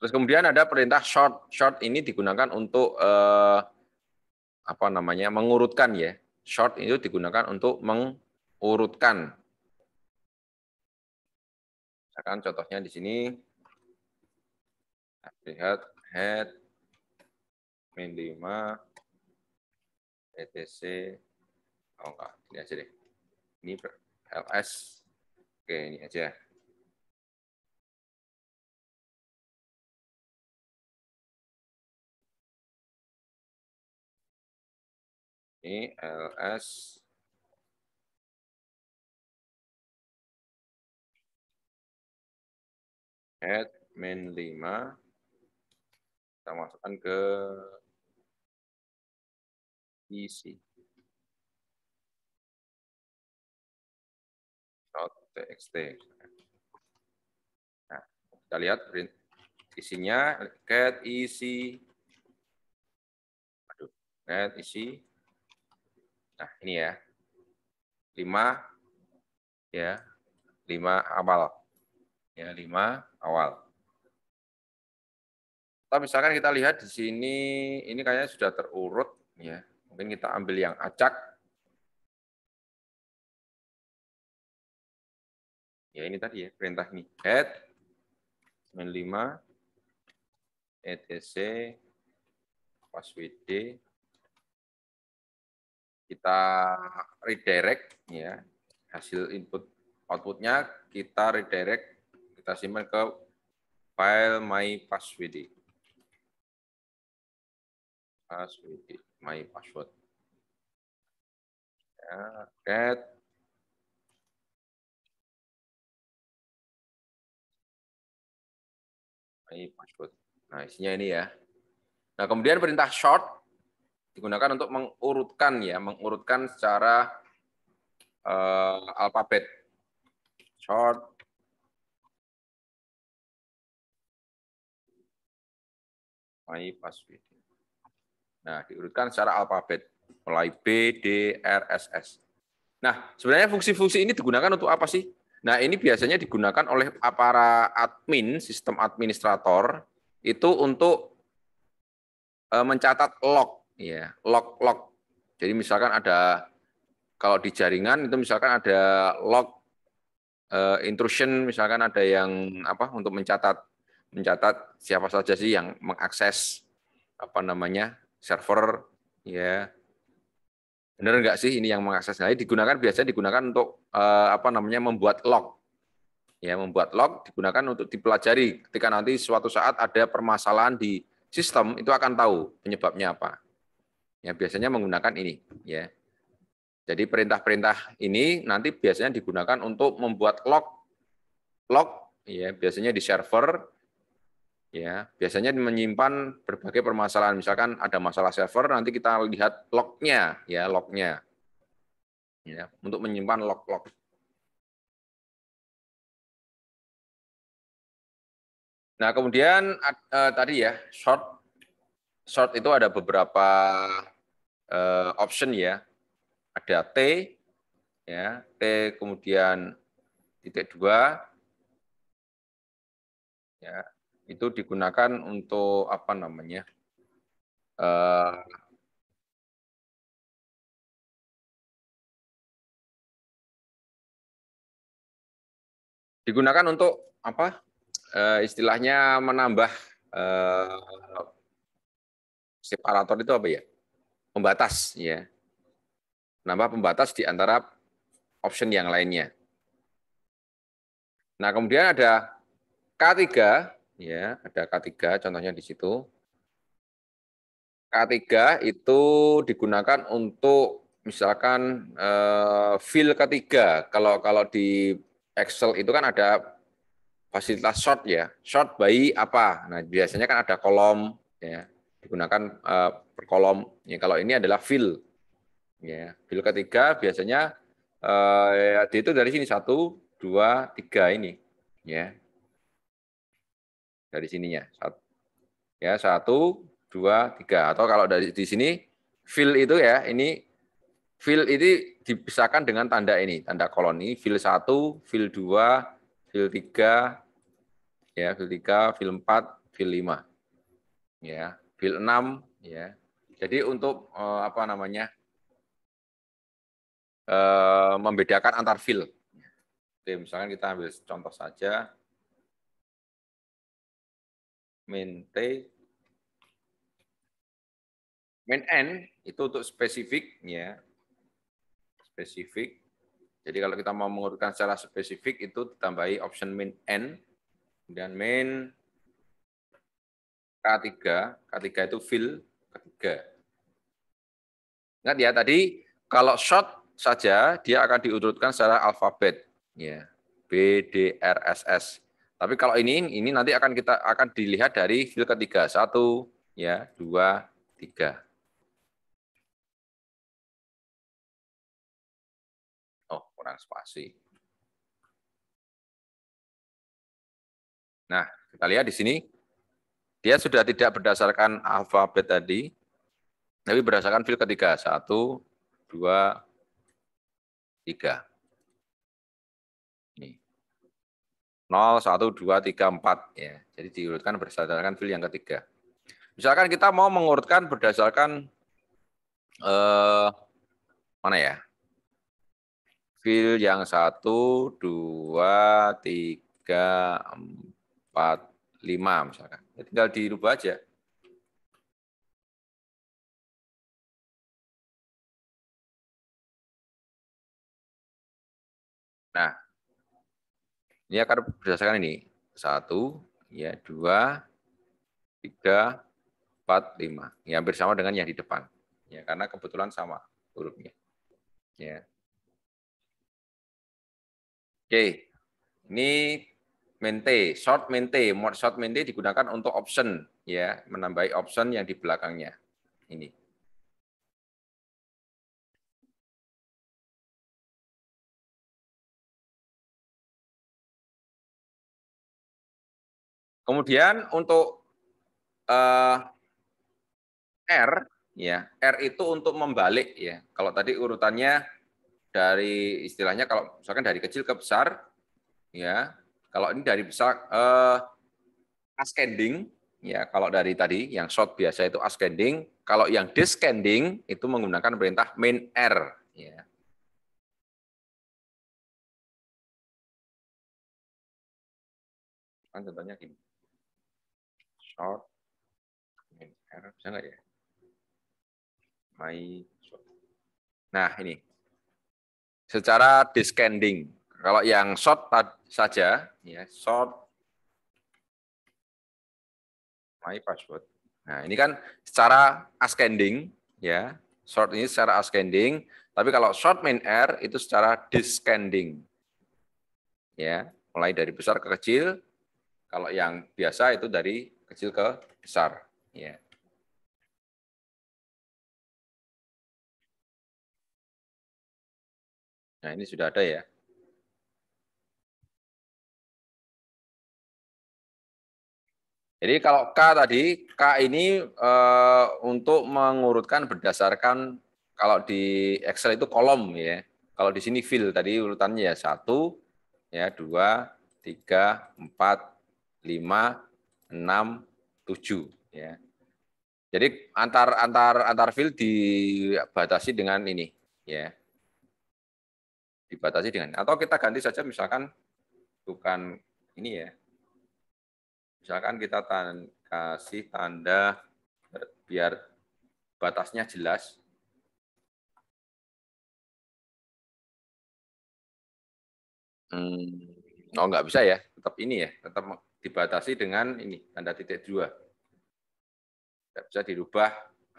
Terus kemudian ada perintah short. Short ini digunakan untuk eh, apa namanya? mengurutkan ya. Short itu digunakan untuk mengurutkan. Misalkan contohnya di sini lihat head min 5 etc oh enggak ini aja deh ini ls oke ini aja ini ls head min 5 kita masukkan ke isi. .txt. Nah, kita lihat print isinya cat isi aduh cat isi nah ini ya 5 ya 5 awal ya 5 awal atau misalkan kita lihat di sini, ini kayaknya sudah terurut. ya. Mungkin kita ambil yang acak. Ya ini tadi ya, perintah ini. Add 95 etc passwd kita redirect ya hasil input outputnya kita redirect kita simpan ke file my passwd Ask my password. Ya, get my password. Nah, isinya ini ya. Nah, kemudian perintah short digunakan untuk mengurutkan ya, mengurutkan secara uh, alfabet. Short my password. Nah, diurutkan secara alfabet, mulai B, D, R, S, S. Nah, sebenarnya fungsi-fungsi ini digunakan untuk apa sih? Nah, ini biasanya digunakan oleh para admin, sistem administrator, itu untuk e, mencatat log, ya, log-log. Jadi misalkan ada, kalau di jaringan itu misalkan ada log uh, intrusion, misalkan ada yang apa untuk mencatat mencatat siapa saja sih yang mengakses apa namanya server ya benar nggak sih ini yang mengakses nah, digunakan biasanya digunakan untuk eh, apa namanya membuat log ya membuat log digunakan untuk dipelajari ketika nanti suatu saat ada permasalahan di sistem itu akan tahu penyebabnya apa ya biasanya menggunakan ini ya jadi perintah-perintah ini nanti biasanya digunakan untuk membuat log log ya biasanya di server ya biasanya menyimpan berbagai permasalahan misalkan ada masalah server nanti kita lihat lognya ya lognya ya untuk menyimpan log-log nah kemudian eh, tadi ya short short itu ada beberapa eh, option ya ada t ya t kemudian titik dua ya itu digunakan untuk apa namanya uh, digunakan untuk apa uh, istilahnya menambah uh, eh, separator itu apa ya pembatas ya menambah pembatas di antara option yang lainnya nah kemudian ada K3 ya ada K3 contohnya di situ. K3 itu digunakan untuk misalkan eh, fill K3. Kalau kalau di Excel itu kan ada fasilitas short ya, short by apa. Nah, biasanya kan ada kolom ya, digunakan eh, per kolom. Ya, kalau ini adalah fill. Ya, fill K K3 biasanya eh, ya, itu dari sini satu, dua, tiga ini. Ya, dari sininya. Satu. Ya, satu, dua, tiga. Atau kalau dari di sini, fill itu ya, ini fill ini dipisahkan dengan tanda ini, tanda kolon ini, fill satu, fill dua, fill tiga, ya, fill tiga, fill empat, fill lima, Ya, fill enam, ya. Jadi untuk eh, apa namanya? Eh, membedakan antar fill. Oke, misalkan kita ambil contoh saja min T, min N itu untuk spesifik, ya. Spesifik. Jadi kalau kita mau mengurutkan secara spesifik itu ditambahi option min N, dan min K3, K3 itu fill ketiga. Ingat ya tadi kalau short saja dia akan diurutkan secara alfabet ya. B D R S S. Tapi kalau ini ini nanti akan kita akan dilihat dari fil ketiga satu ya dua tiga. Oh kurang spasi. Nah kita lihat di sini dia sudah tidak berdasarkan alfabet tadi, tapi berdasarkan fil ketiga satu dua tiga. 0, 1, 2, 3, 4. Ya. Jadi diurutkan berdasarkan fill yang ketiga. Misalkan kita mau mengurutkan berdasarkan eh, mana ya? Fill yang 1, 2, 3, 4, 5 misalkan. Ya, tinggal dirubah aja. Nah, ini akan berdasarkan ini. Satu, ya dua, tiga, empat, lima. Ini ya, hampir sama dengan yang di depan. Ya, karena kebetulan sama hurufnya. Ya. Oke, ini mente, short mente, short mente digunakan untuk option, ya, menambahi option yang di belakangnya. Ini. Kemudian untuk uh, R ya, R itu untuk membalik ya. Kalau tadi urutannya dari istilahnya kalau misalkan dari kecil ke besar ya. Kalau ini dari besar uh, ascending ya. Kalau dari tadi yang short biasa itu ascending, kalau yang descending itu menggunakan perintah main R ya. contohnya gini short min error bisa nggak ya my short. nah ini secara descending kalau yang short saja ya short my password nah ini kan secara ascending ya short ini secara ascending tapi kalau short main r itu secara descending ya mulai dari besar ke kecil kalau yang biasa itu dari kecil ke besar. Ya. Nah, ini sudah ada ya. Jadi kalau K tadi, K ini e, untuk mengurutkan berdasarkan kalau di Excel itu kolom ya. Kalau di sini fill tadi urutannya ya satu, ya dua, tiga, empat, lima, 6, 7 ya. Jadi antar antar antar field dibatasi dengan ini ya. Dibatasi dengan atau kita ganti saja misalkan bukan ini ya. Misalkan kita tan kasih tanda biar batasnya jelas Hmm. Oh, nggak bisa ya. Tetap ini ya, tetap dibatasi dengan ini, tanda titik dua. Nggak bisa dirubah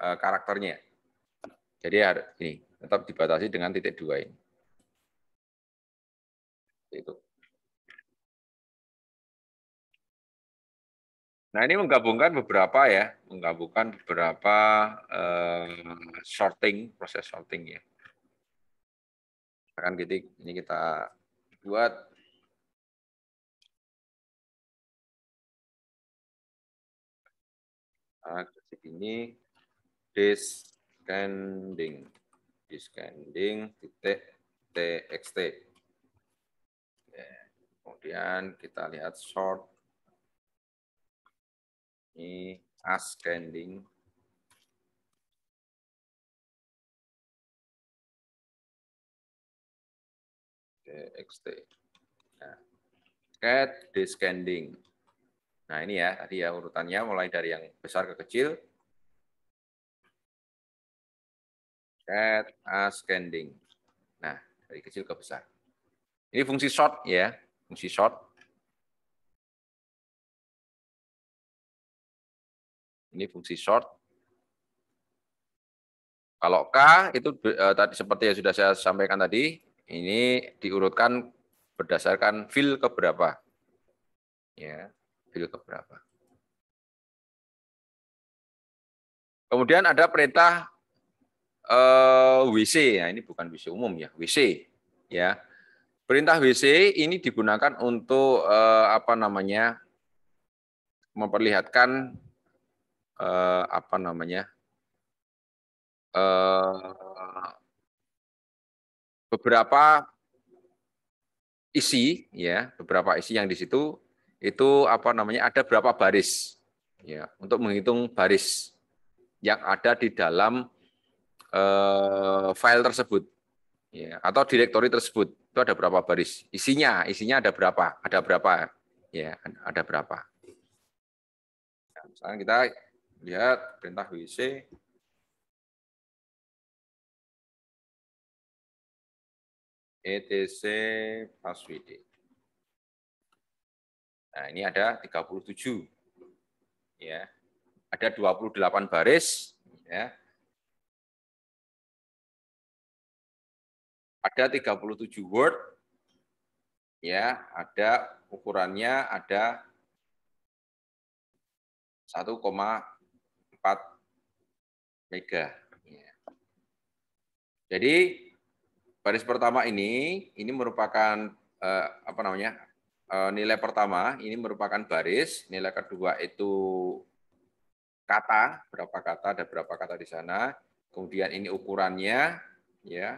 eh, karakternya. Ya. Jadi ini, tetap dibatasi dengan titik dua ini. Itu. Nah ini menggabungkan beberapa ya, menggabungkan beberapa eh, sorting, proses sorting ya. Akan ketik, ini kita buat klasik nah, ini descending descending titik txt kemudian kita lihat short ini ascending txt nah, cat descending Nah ini ya, tadi ya urutannya mulai dari yang besar ke kecil. Set ascending. Nah, dari kecil ke besar. Ini fungsi short ya, fungsi short. Ini fungsi short. Kalau K itu eh, tadi seperti yang sudah saya sampaikan tadi, ini diurutkan berdasarkan fill ke berapa. Ya, Pilgub berapa. Kemudian ada perintah eh, WC. ya ini bukan WC umum ya, WC. Ya. Perintah WC ini digunakan untuk eh, apa namanya? memperlihatkan eh, apa namanya? beberapa isi ya beberapa isi yang di situ itu apa namanya ada berapa baris ya untuk menghitung baris yang ada di dalam eh, file tersebut ya atau direktori tersebut itu ada berapa baris isinya isinya ada berapa ada berapa ya ada berapa ya, misalnya kita lihat perintah WC etc passwd Nah, ini ada 37. Ya. Ada 28 baris, ya. Ada 37 word. Ya, ada ukurannya ada 1,4 mega. Ya. Jadi baris pertama ini ini merupakan eh, apa namanya Eh, nilai pertama ini merupakan baris, nilai kedua itu kata, berapa kata, ada berapa kata di sana. Kemudian ini ukurannya, ya.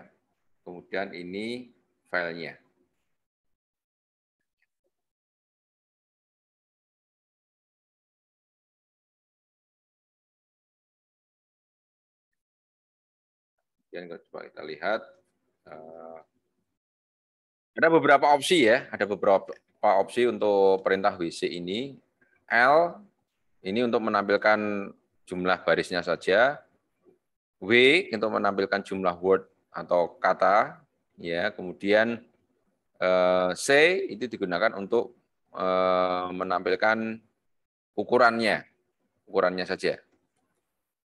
Kemudian ini filenya. Kemudian coba kita lihat eh, ada beberapa opsi ya, ada beberapa Pak Opsi untuk perintah WC ini, L ini untuk menampilkan jumlah barisnya saja, W untuk menampilkan jumlah word atau kata, ya kemudian eh, C itu digunakan untuk eh, menampilkan ukurannya, ukurannya saja.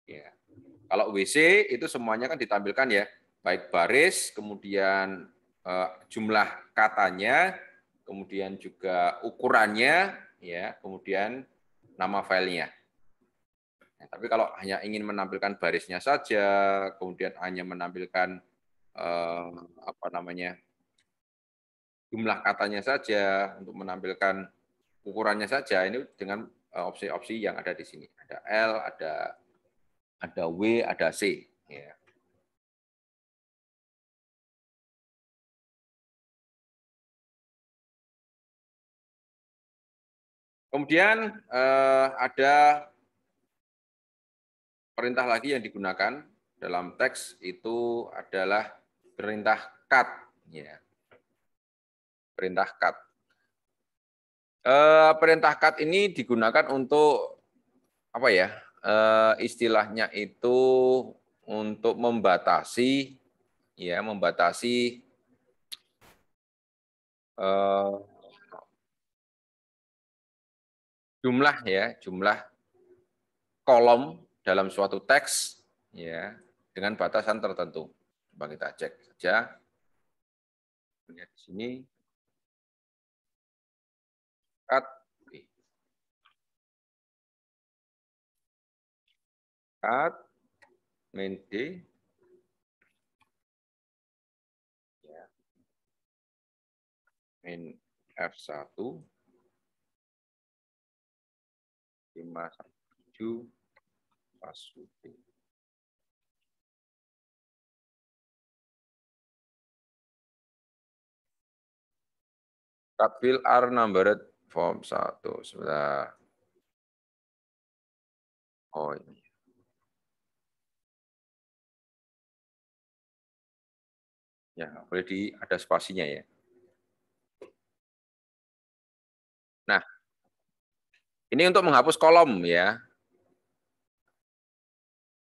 Ya. Kalau WC itu semuanya kan ditampilkan ya, baik baris, kemudian eh, jumlah katanya, kemudian juga ukurannya, ya, kemudian nama filenya. Nah, tapi kalau hanya ingin menampilkan barisnya saja, kemudian hanya menampilkan eh, apa namanya jumlah katanya saja untuk menampilkan ukurannya saja ini dengan eh, opsi-opsi yang ada di sini. Ada L, ada ada W, ada C. Ya. Kemudian eh, ada perintah lagi yang digunakan dalam teks itu adalah perintah cut ya perintah cut Eh, perintah cut ini digunakan untuk apa ya Eh, istilahnya itu untuk membatasi ya membatasi eh, jumlah ya, jumlah kolom dalam suatu teks ya dengan batasan tertentu. Coba kita cek saja. Lihat di sini. Cut. Cut. Main D. Ya. Main F1. Mas tujuh Pasuki. Kapil R number form 1. Sebentar. Oh ini. Iya. Ya, boleh di ada spasinya ya. Ini untuk menghapus kolom ya.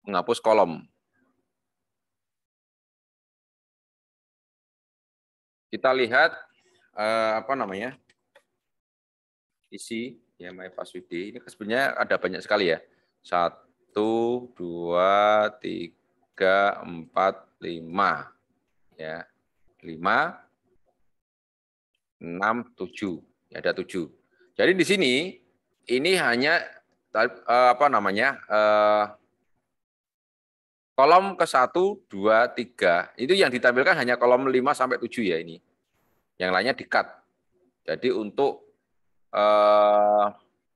Menghapus kolom. Kita lihat eh, apa namanya? isi ya my password ini kan sebenarnya ada banyak sekali ya. Satu, dua, tiga, empat, lima. Ya, lima, enam, tujuh. Ya, ada tujuh. Jadi di sini ini hanya eh, apa namanya eh, kolom ke 1, 2, 3. Itu yang ditampilkan hanya kolom 5 sampai 7 ya ini. Yang lainnya di-cut. Jadi untuk eh,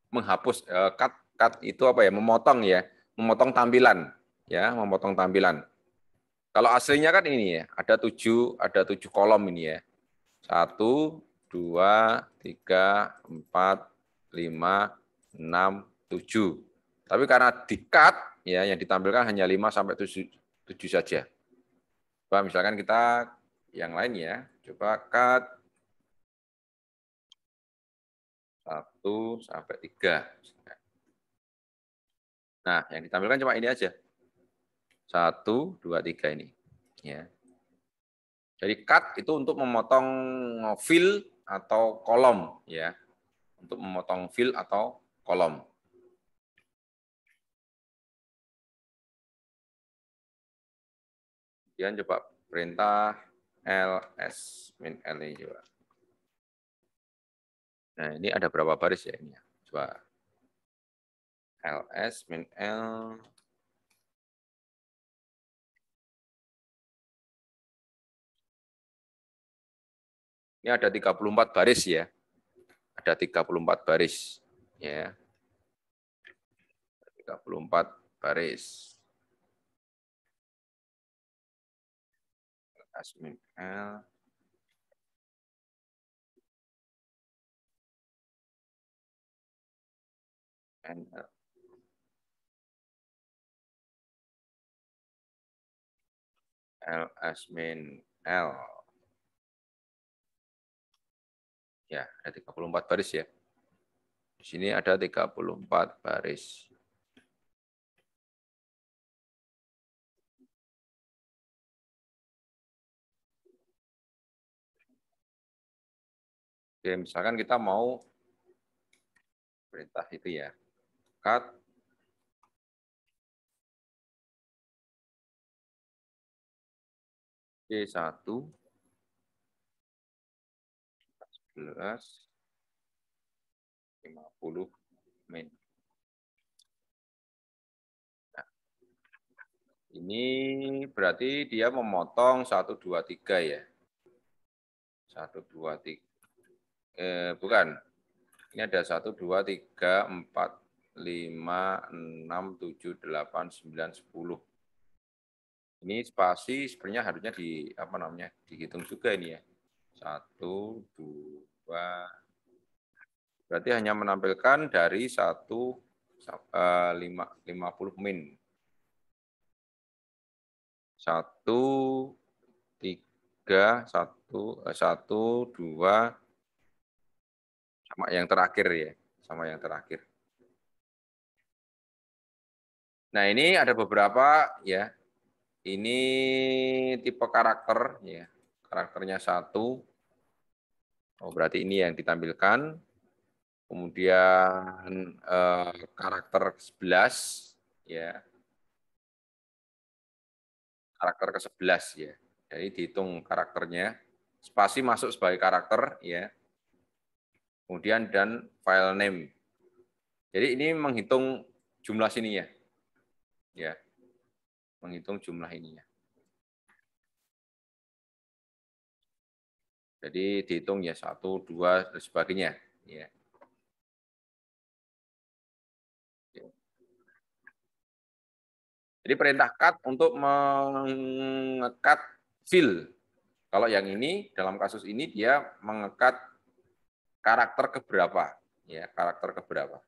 menghapus cut cut itu apa ya? Memotong ya, memotong tampilan ya, memotong tampilan. Kalau aslinya kan ini ya, ada 7, ada 7 kolom ini ya. 1 2 3 4 5, 6, 7. Tapi karena di-cut, ya, yang ditampilkan hanya 5 sampai 7, 7 saja. Coba misalkan kita yang lain ya, coba cut 1 sampai 3. Nah, yang ditampilkan cuma ini aja. 1, 2, 3 ini. Ya. Jadi cut itu untuk memotong fill atau kolom ya untuk memotong fill atau kolom. Kemudian coba perintah ls min l juga. Nah, ini ada berapa baris ya ini? Ya? Coba ls min l Ini ada 34 baris ya ada 34 baris ya. 34 baris. Asmin L NL. L Asmin L. Ya, ada 34 baris ya. Di sini ada 34 baris. Oke, misalkan kita mau perintah itu ya. Cut. c satu. 15 50 min. Nah, ini berarti dia memotong 1 2 3 ya. 1 2 3 eh bukan. Ini ada 1 2 3 4 5, 6, 7, 8, 9, 10. Ini spasi sebenarnya harusnya di apa namanya dihitung juga ini ya. Satu, dua. Berarti hanya menampilkan dari satu eh, lima lima puluh min. Satu, tiga, satu, eh, satu, dua, sama yang terakhir ya, sama yang terakhir. Nah ini ada beberapa ya, ini tipe karakter ya karakternya satu. Oh, berarti ini yang ditampilkan. Kemudian eh, karakter 11 ya. Karakter ke-11 ya. Jadi dihitung karakternya. Spasi masuk sebagai karakter ya. Kemudian dan file name. Jadi ini menghitung jumlah sininya. Ya. Menghitung jumlah ininya. Jadi dihitung ya satu, dua, dan sebagainya. Ya. Jadi perintah cut untuk mengekat fill. Kalau yang ini dalam kasus ini dia mengekat karakter keberapa, ya karakter keberapa.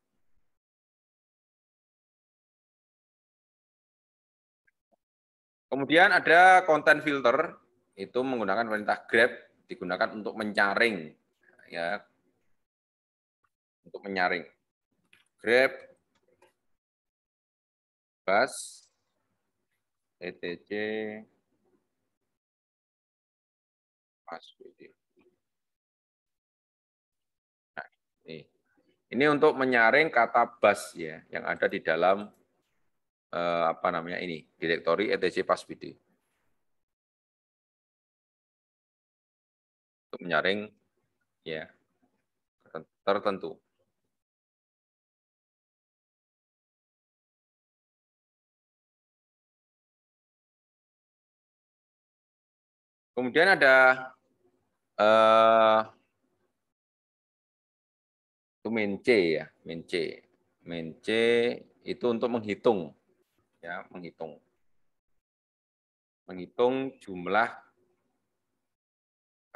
Kemudian ada konten filter itu menggunakan perintah grab digunakan untuk menyaring ya untuk menyaring. Grab bus ETC pas Nah, ini. ini untuk menyaring kata bus ya yang ada di dalam eh, apa namanya ini direktori ETC video untuk menyaring ya tertentu. Kemudian ada eh, itu min C ya, min C. Min C itu untuk menghitung ya, menghitung. Menghitung jumlah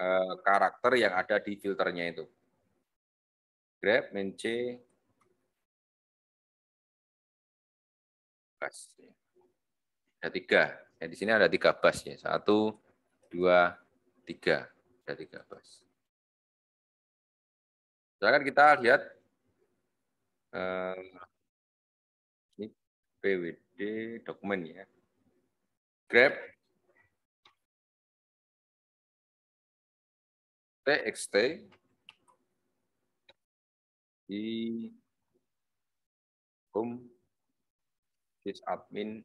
Eh, karakter yang ada di filternya itu. Grab, main C, bus. Ya. Ada tiga. Ya, di sini ada tiga bus. Ya. Satu, dua, tiga. Ada tiga bus. Silakan kita lihat eh, ini PWD dokumen ya. Grab txt di home sysadmin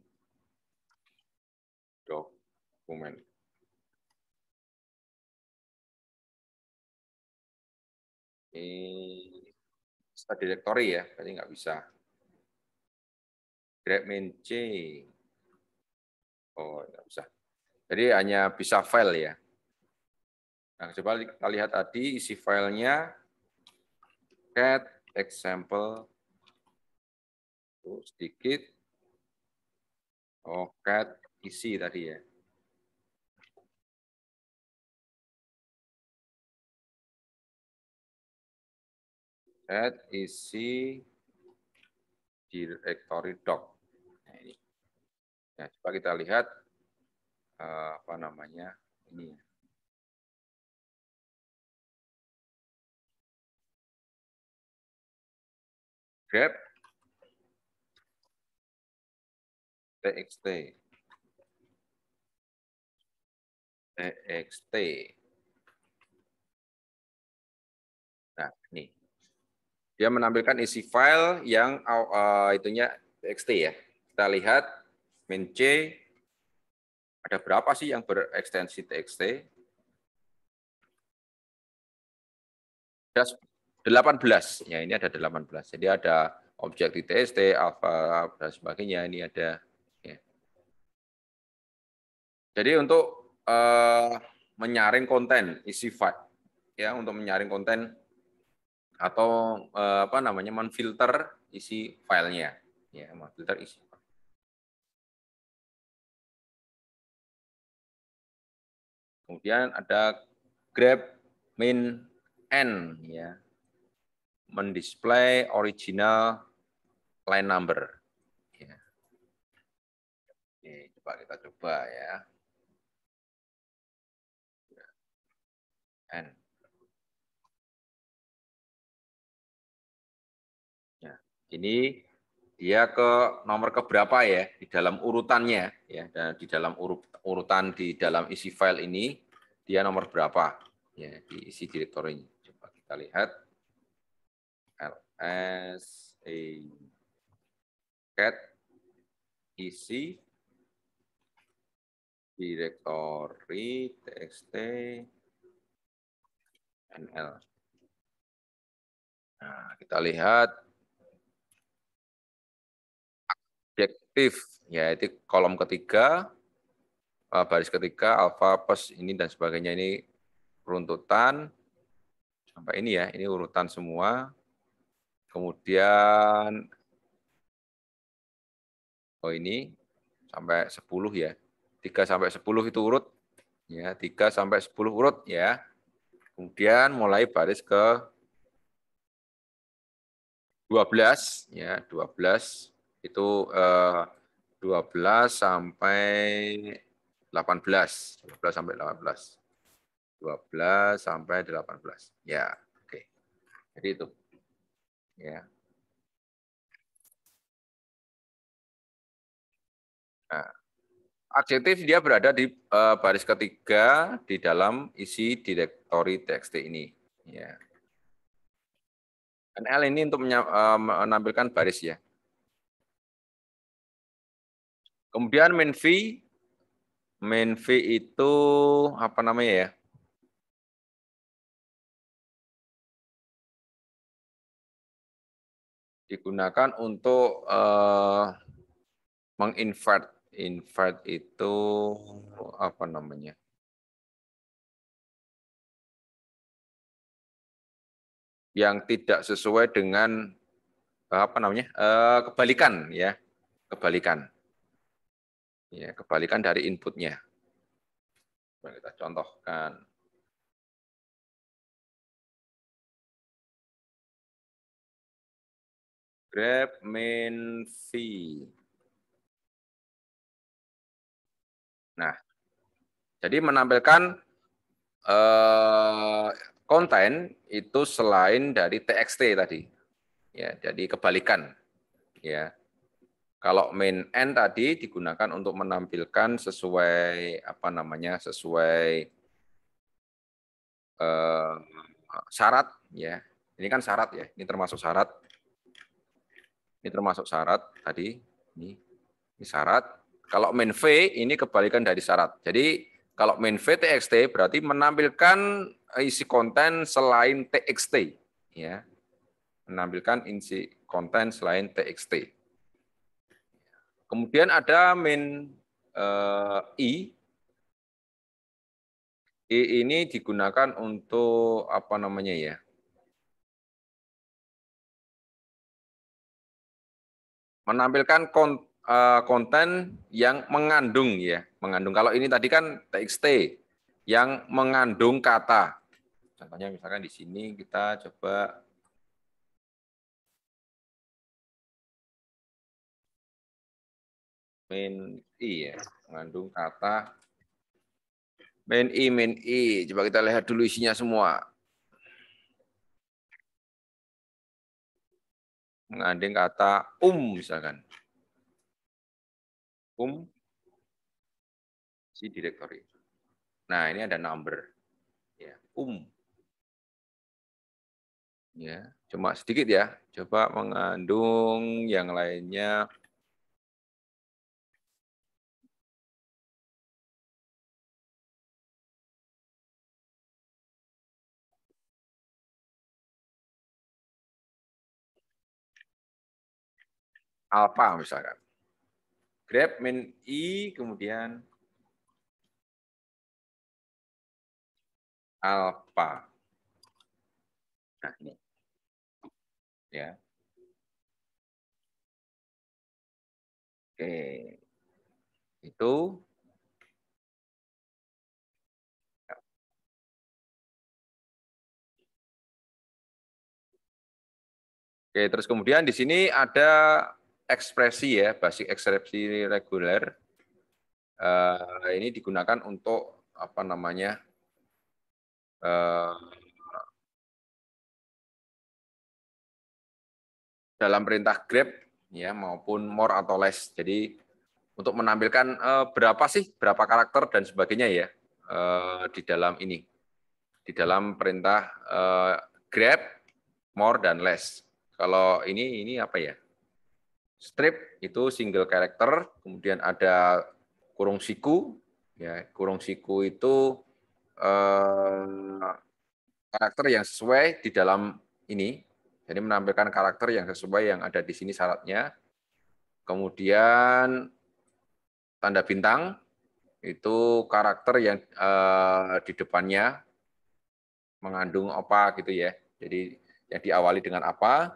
dokumen. Ini start directory ya, tadi nggak bisa. main C. Oh, nggak bisa. Jadi hanya bisa file ya. Nah, coba kita lihat tadi isi filenya cat example Tuh, sedikit oh cat isi tadi ya. Cat isi directory doc. Nah, ini. Nah, coba kita lihat eh, apa namanya ini ya. grep txt txt nah ini dia menampilkan isi file yang uh, itunya txt ya kita lihat min c ada berapa sih yang berekstensi txt 18. Ya, ini ada 18. Jadi ada objek di TST, alpha dan sebagainya. Ini ada. Ya. Jadi untuk uh, menyaring konten, isi file. Ya, untuk menyaring konten atau uh, apa namanya menfilter isi filenya. Ya, menfilter isi file. Kemudian ada grab min n ya mendisplay original line number. Ya. Oke, coba kita coba ya. ya. N. Ya, ini dia ke nomor keberapa ya di dalam urutannya ya dan di dalam urut, urutan di dalam isi file ini dia nomor berapa ya di isi direktorinya. Coba kita lihat as a cat isi e directory txt nl. Nah, kita lihat objektif yaitu kolom ketiga eh, baris ketiga alpha plus ini dan sebagainya ini runtutan sampai ini ya ini urutan semua Kemudian oh ini sampai 10 ya. 3 sampai 10 itu urut. Ya, 3 sampai 10 urut ya. Kemudian mulai baris ke 12 ya, 12 itu eh, 12 sampai 18. 12 sampai 18. 12 sampai 18. Ya, oke. Okay. Jadi itu. Ya. Nah, adjektif dia berada di uh, baris ketiga di dalam isi direktori txt ini. Ya. NL ini untuk eh, menampilkan baris ya. Kemudian main v, main v itu apa namanya ya? digunakan untuk uh, menginvert. Invert itu apa namanya? Yang tidak sesuai dengan eh, apa namanya? Uh, kebalikan ya. Kebalikan. Ya, kebalikan dari inputnya. Coba kita contohkan. Grab min fee. Nah, jadi menampilkan eh, konten itu selain dari TXT tadi. Ya, jadi kebalikan. Ya. Kalau main n tadi digunakan untuk menampilkan sesuai apa namanya? sesuai eh, syarat ya. Ini kan syarat ya, ini termasuk syarat ini termasuk syarat tadi. Ini, ini syarat. Kalau main V ini kebalikan dari syarat. Jadi kalau main V TXT berarti menampilkan isi konten selain TXT. Ya, menampilkan isi konten selain TXT. Kemudian ada main uh, I. I ini digunakan untuk apa namanya ya? menampilkan eh, konten yang mengandung ya, mengandung. Kalau ini tadi kan TXT yang mengandung kata. Contohnya misalkan di sini kita coba min i ya, mengandung kata min i min i. Coba kita lihat dulu isinya semua. mengandeng kata um misalkan. Um si direktori. Nah, ini ada number. Ya, um. Ya, cuma sedikit ya. Coba mengandung yang lainnya alpha misalkan. Grab min i kemudian alpha. Nah, ini. Ya. Oke. Itu Oke, terus kemudian di sini ada ekspresi ya, basic ekspresi reguler uh, ini digunakan untuk apa namanya uh, dalam perintah grab ya maupun more atau less. Jadi untuk menampilkan uh, berapa sih, berapa karakter dan sebagainya ya uh, di dalam ini, di dalam perintah uh, grab more dan less. Kalau ini ini apa ya? strip itu single character, kemudian ada kurung siku, ya kurung siku itu eh, karakter yang sesuai di dalam ini, jadi menampilkan karakter yang sesuai yang ada di sini syaratnya. Kemudian tanda bintang itu karakter yang eh, di depannya mengandung apa gitu ya. Jadi yang diawali dengan apa.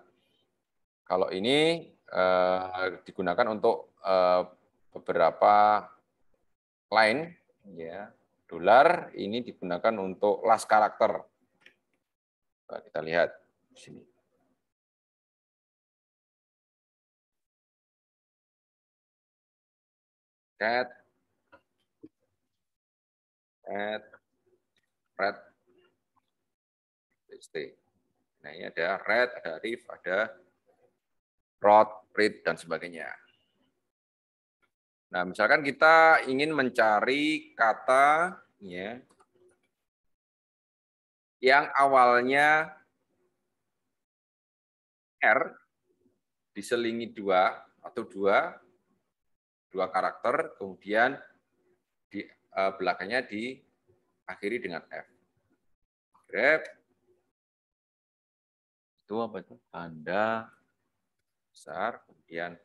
Kalau ini Eh, digunakan untuk eh, beberapa line ya dolar ini digunakan untuk last karakter kita lihat di sini cat at red nah ini ada red ada rif ada rot, read, dan sebagainya. Nah, misalkan kita ingin mencari kata ya, yang awalnya R diselingi dua atau dua dua karakter, kemudian di uh, belakangnya diakhiri dengan F. Grab itu apa itu? Tanda besar, kemudian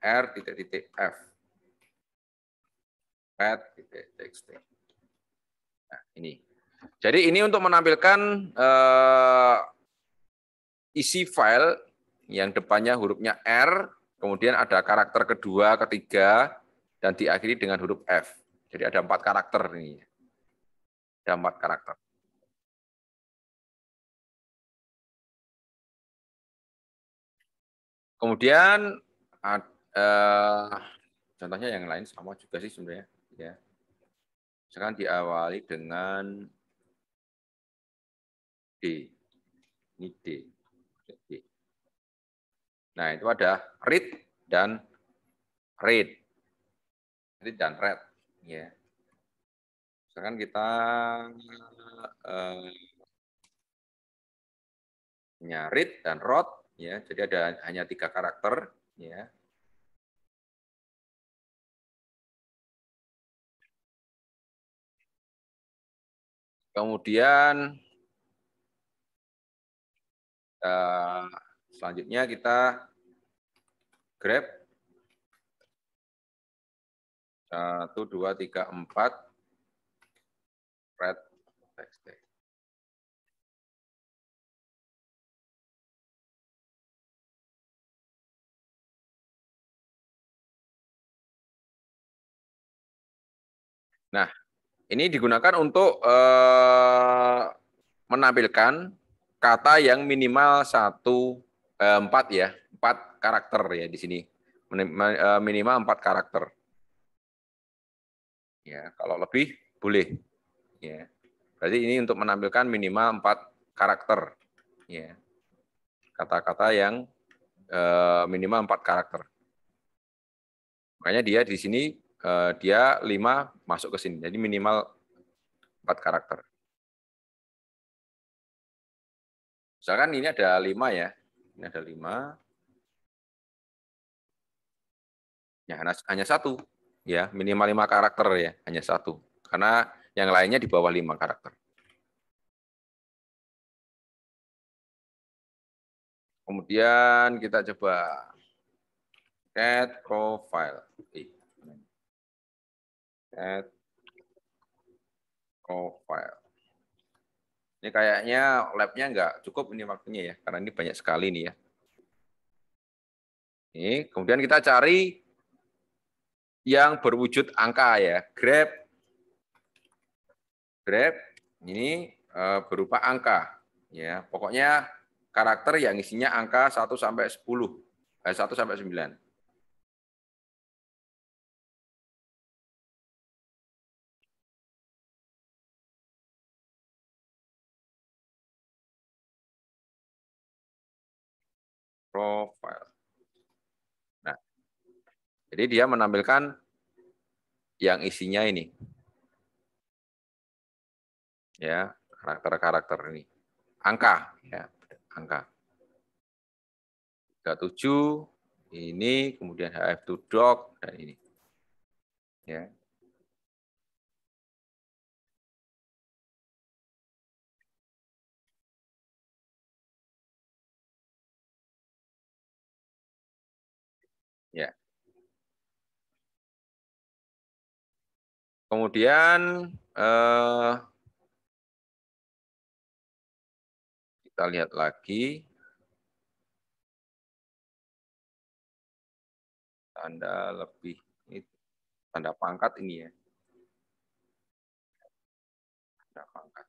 R titik titik F. Red titik txt. Nah, ini. Jadi ini untuk menampilkan uh, isi file yang depannya hurufnya R, kemudian ada karakter kedua, ketiga, dan diakhiri dengan huruf F. Jadi ada empat karakter ini. Ada empat karakter. Kemudian eh, contohnya yang lain sama juga sih sebenarnya. Ya. Sekarang diawali dengan D. Ini D. D. Nah, itu ada read dan read. Read dan read. Ya. Sekarang kita uh, punya read dan rot ya jadi ada hanya tiga karakter ya kemudian selanjutnya kita grab satu dua tiga empat Nah, ini digunakan untuk eh, menampilkan kata yang minimal satu eh, empat ya, empat karakter ya di sini eh, minimal empat karakter. Ya, kalau lebih boleh. Ya, berarti ini untuk menampilkan minimal empat karakter. Ya, kata-kata yang eh, minimal empat karakter. Makanya dia di sini Eh, dia 5 masuk ke sini. Jadi minimal 4 karakter. Misalkan ini ada 5 ya. Ini ada 5. Ya, hanya satu. Ya, minimal lima karakter ya, hanya satu. Karena yang lainnya di bawah lima karakter. Kemudian kita coba add profile. Eh, add profile. Ini kayaknya labnya nggak cukup ini waktunya ya, karena ini banyak sekali nih ya. Ini, kemudian kita cari yang berwujud angka ya. Grab, grab ini eh, berupa angka. ya Pokoknya karakter yang isinya angka 1 sampai 10, eh, 1 sampai 9. profile. Nah, jadi dia menampilkan yang isinya ini. Ya, karakter-karakter ini. Angka, ya, angka. 37 ini kemudian HF to doc dan ini. Ya. Kemudian eh, kita lihat lagi tanda lebih ini tanda pangkat ini ya. Tanda pangkat.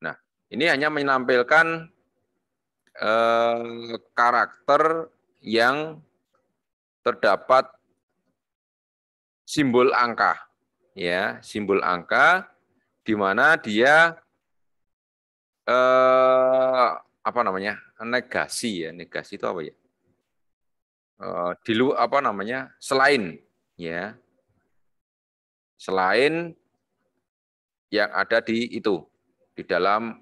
Nah, ini hanya menampilkan eh, karakter yang terdapat simbol angka. Ya, simbol angka di mana dia eh, apa namanya? negasi ya, negasi itu apa ya? Eh, di lu apa namanya? selain ya. Selain yang ada di itu di dalam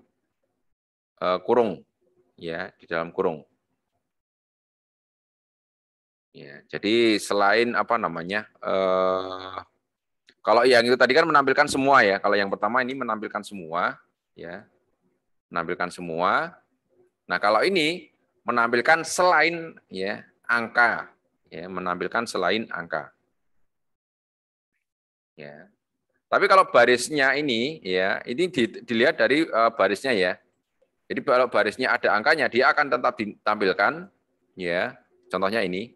eh, kurung ya di dalam kurung Ya, jadi selain apa namanya, uh, kalau yang itu tadi kan menampilkan semua ya. Kalau yang pertama ini menampilkan semua, ya, menampilkan semua. Nah kalau ini menampilkan selain ya angka, ya, menampilkan selain angka. Ya, tapi kalau barisnya ini ya, ini dilihat dari eh, barisnya ya. Jadi kalau barisnya ada angkanya, dia akan tetap ditampilkan, ya. Contohnya ini,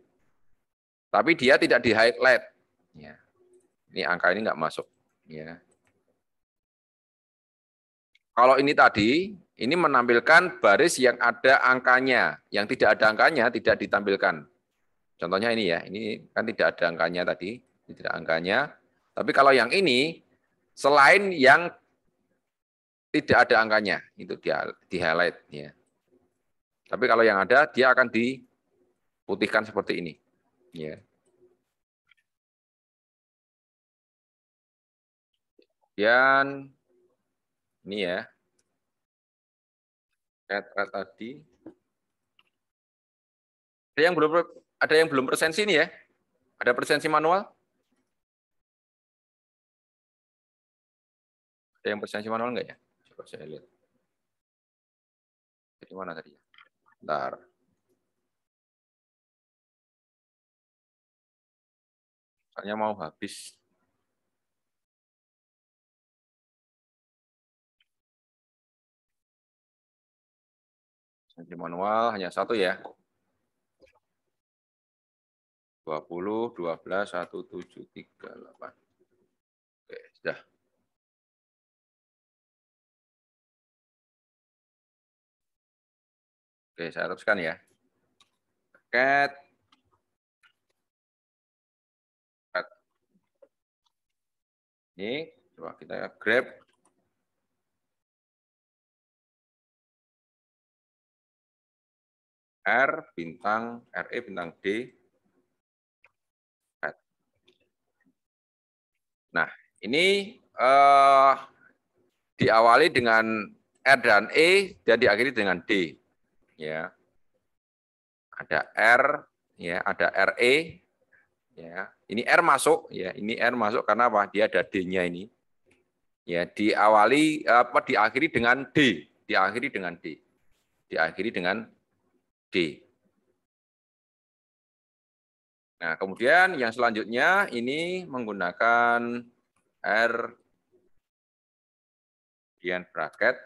tapi dia tidak di highlight. Ya. Ini angka ini nggak masuk. Ya. Kalau ini tadi, ini menampilkan baris yang ada angkanya. Yang tidak ada angkanya tidak ditampilkan. Contohnya ini ya, ini kan tidak ada angkanya tadi, tidak angkanya. Tapi kalau yang ini, selain yang tidak ada angkanya, itu dia di highlight. Ya. Tapi kalau yang ada, dia akan diputihkan seperti ini. Ya. Kemudian ini ya. Kata tadi. Ada yang belum ada yang belum presensi ini ya? Ada presensi manual? Ada yang presensi manual enggak ya? Coba saya lihat. Jadi mana tadi ya? Bentar. Kayaknya mau habis. Di manual hanya satu ya. 20, 12, 1, 7, 3, 8. Oke, sudah. Oke, saya teruskan ya. Cat Ini coba kita grab R bintang RE bintang D. Nah, ini eh, diawali dengan R dan E dan diakhiri dengan D. Ya. Ada R, ya, ada RE, ya. Ini R masuk ya, ini R masuk karena apa? Dia ada D-nya ini. Ya, diawali apa diakhiri dengan D, diakhiri dengan D. Diakhiri dengan D. Nah, kemudian yang selanjutnya ini menggunakan R kemudian bracket.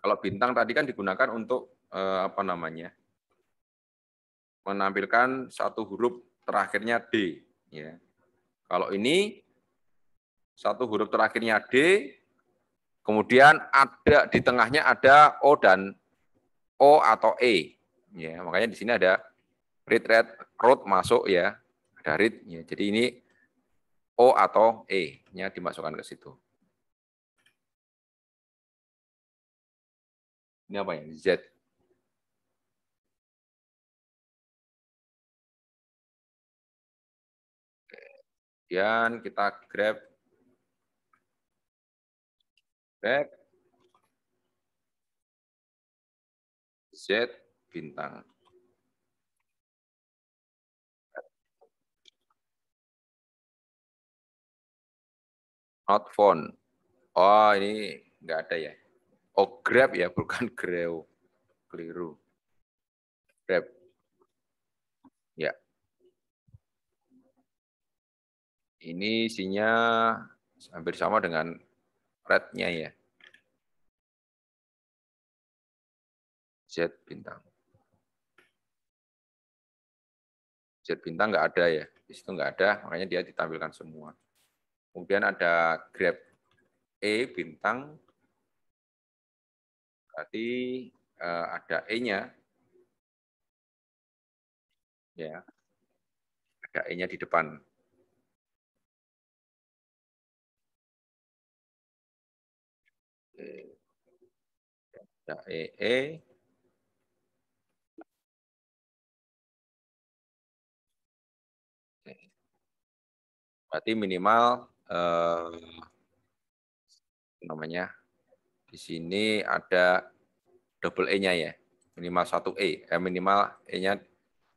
Kalau bintang tadi kan digunakan untuk eh, apa namanya? menampilkan satu huruf terakhirnya D. Ya. Kalau ini satu huruf terakhirnya D, kemudian ada di tengahnya ada O dan O atau E. Ya, makanya di sini ada read, read, road masuk ya, ada read. Ya. Jadi ini O atau E-nya dimasukkan ke situ. Ini apa ya? Z. Kemudian kita grab back Z bintang. Not phone. Oh, ini enggak ada ya. Oh, Grab ya, bukan Greo. Keliru. Grab. Ini isinya hampir sama dengan red ya. Z bintang. Z bintang nggak ada ya. Di situ nggak ada, makanya dia ditampilkan semua. Kemudian ada grab E bintang. Berarti eh, ada E-nya. Ya. Ada E-nya di depan. Nah, e, E. Berarti minimal eh, namanya di sini ada double E-nya ya. Minimal satu E. Eh, minimal E-nya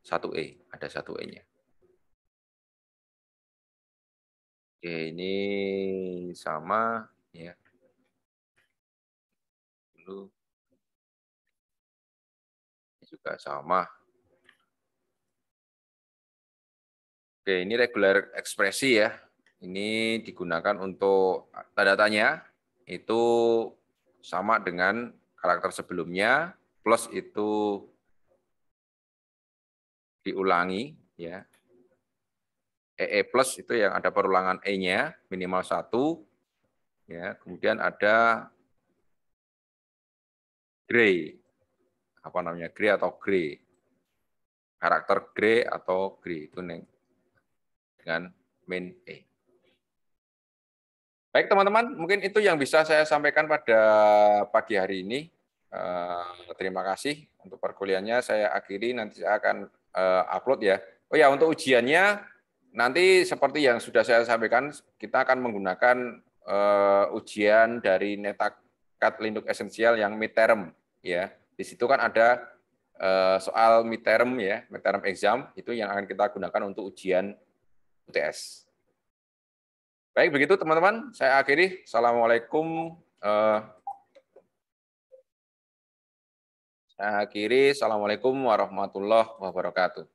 satu E. Ada satu E-nya. Oke, ini sama ya dulu. Ini juga sama. Oke, ini regular ekspresi ya. Ini digunakan untuk tanda tanya itu sama dengan karakter sebelumnya plus itu diulangi ya. EE e plus itu yang ada perulangan E-nya minimal satu ya kemudian ada gray. Apa namanya? Gray atau gray. Karakter gray atau gray itu dengan main E. Baik teman-teman, mungkin itu yang bisa saya sampaikan pada pagi hari ini. Eh, terima kasih untuk perkuliahannya. Saya akhiri, nanti saya akan eh, upload ya. Oh ya, untuk ujiannya, nanti seperti yang sudah saya sampaikan, kita akan menggunakan eh, ujian dari netak sertifikat lindung esensial yang midterm ya. Di situ kan ada eh, soal midterm ya, midterm exam itu yang akan kita gunakan untuk ujian UTS. Baik begitu teman-teman, saya akhiri. Assalamualaikum. Eh. Saya akhiri. Assalamualaikum warahmatullahi wabarakatuh.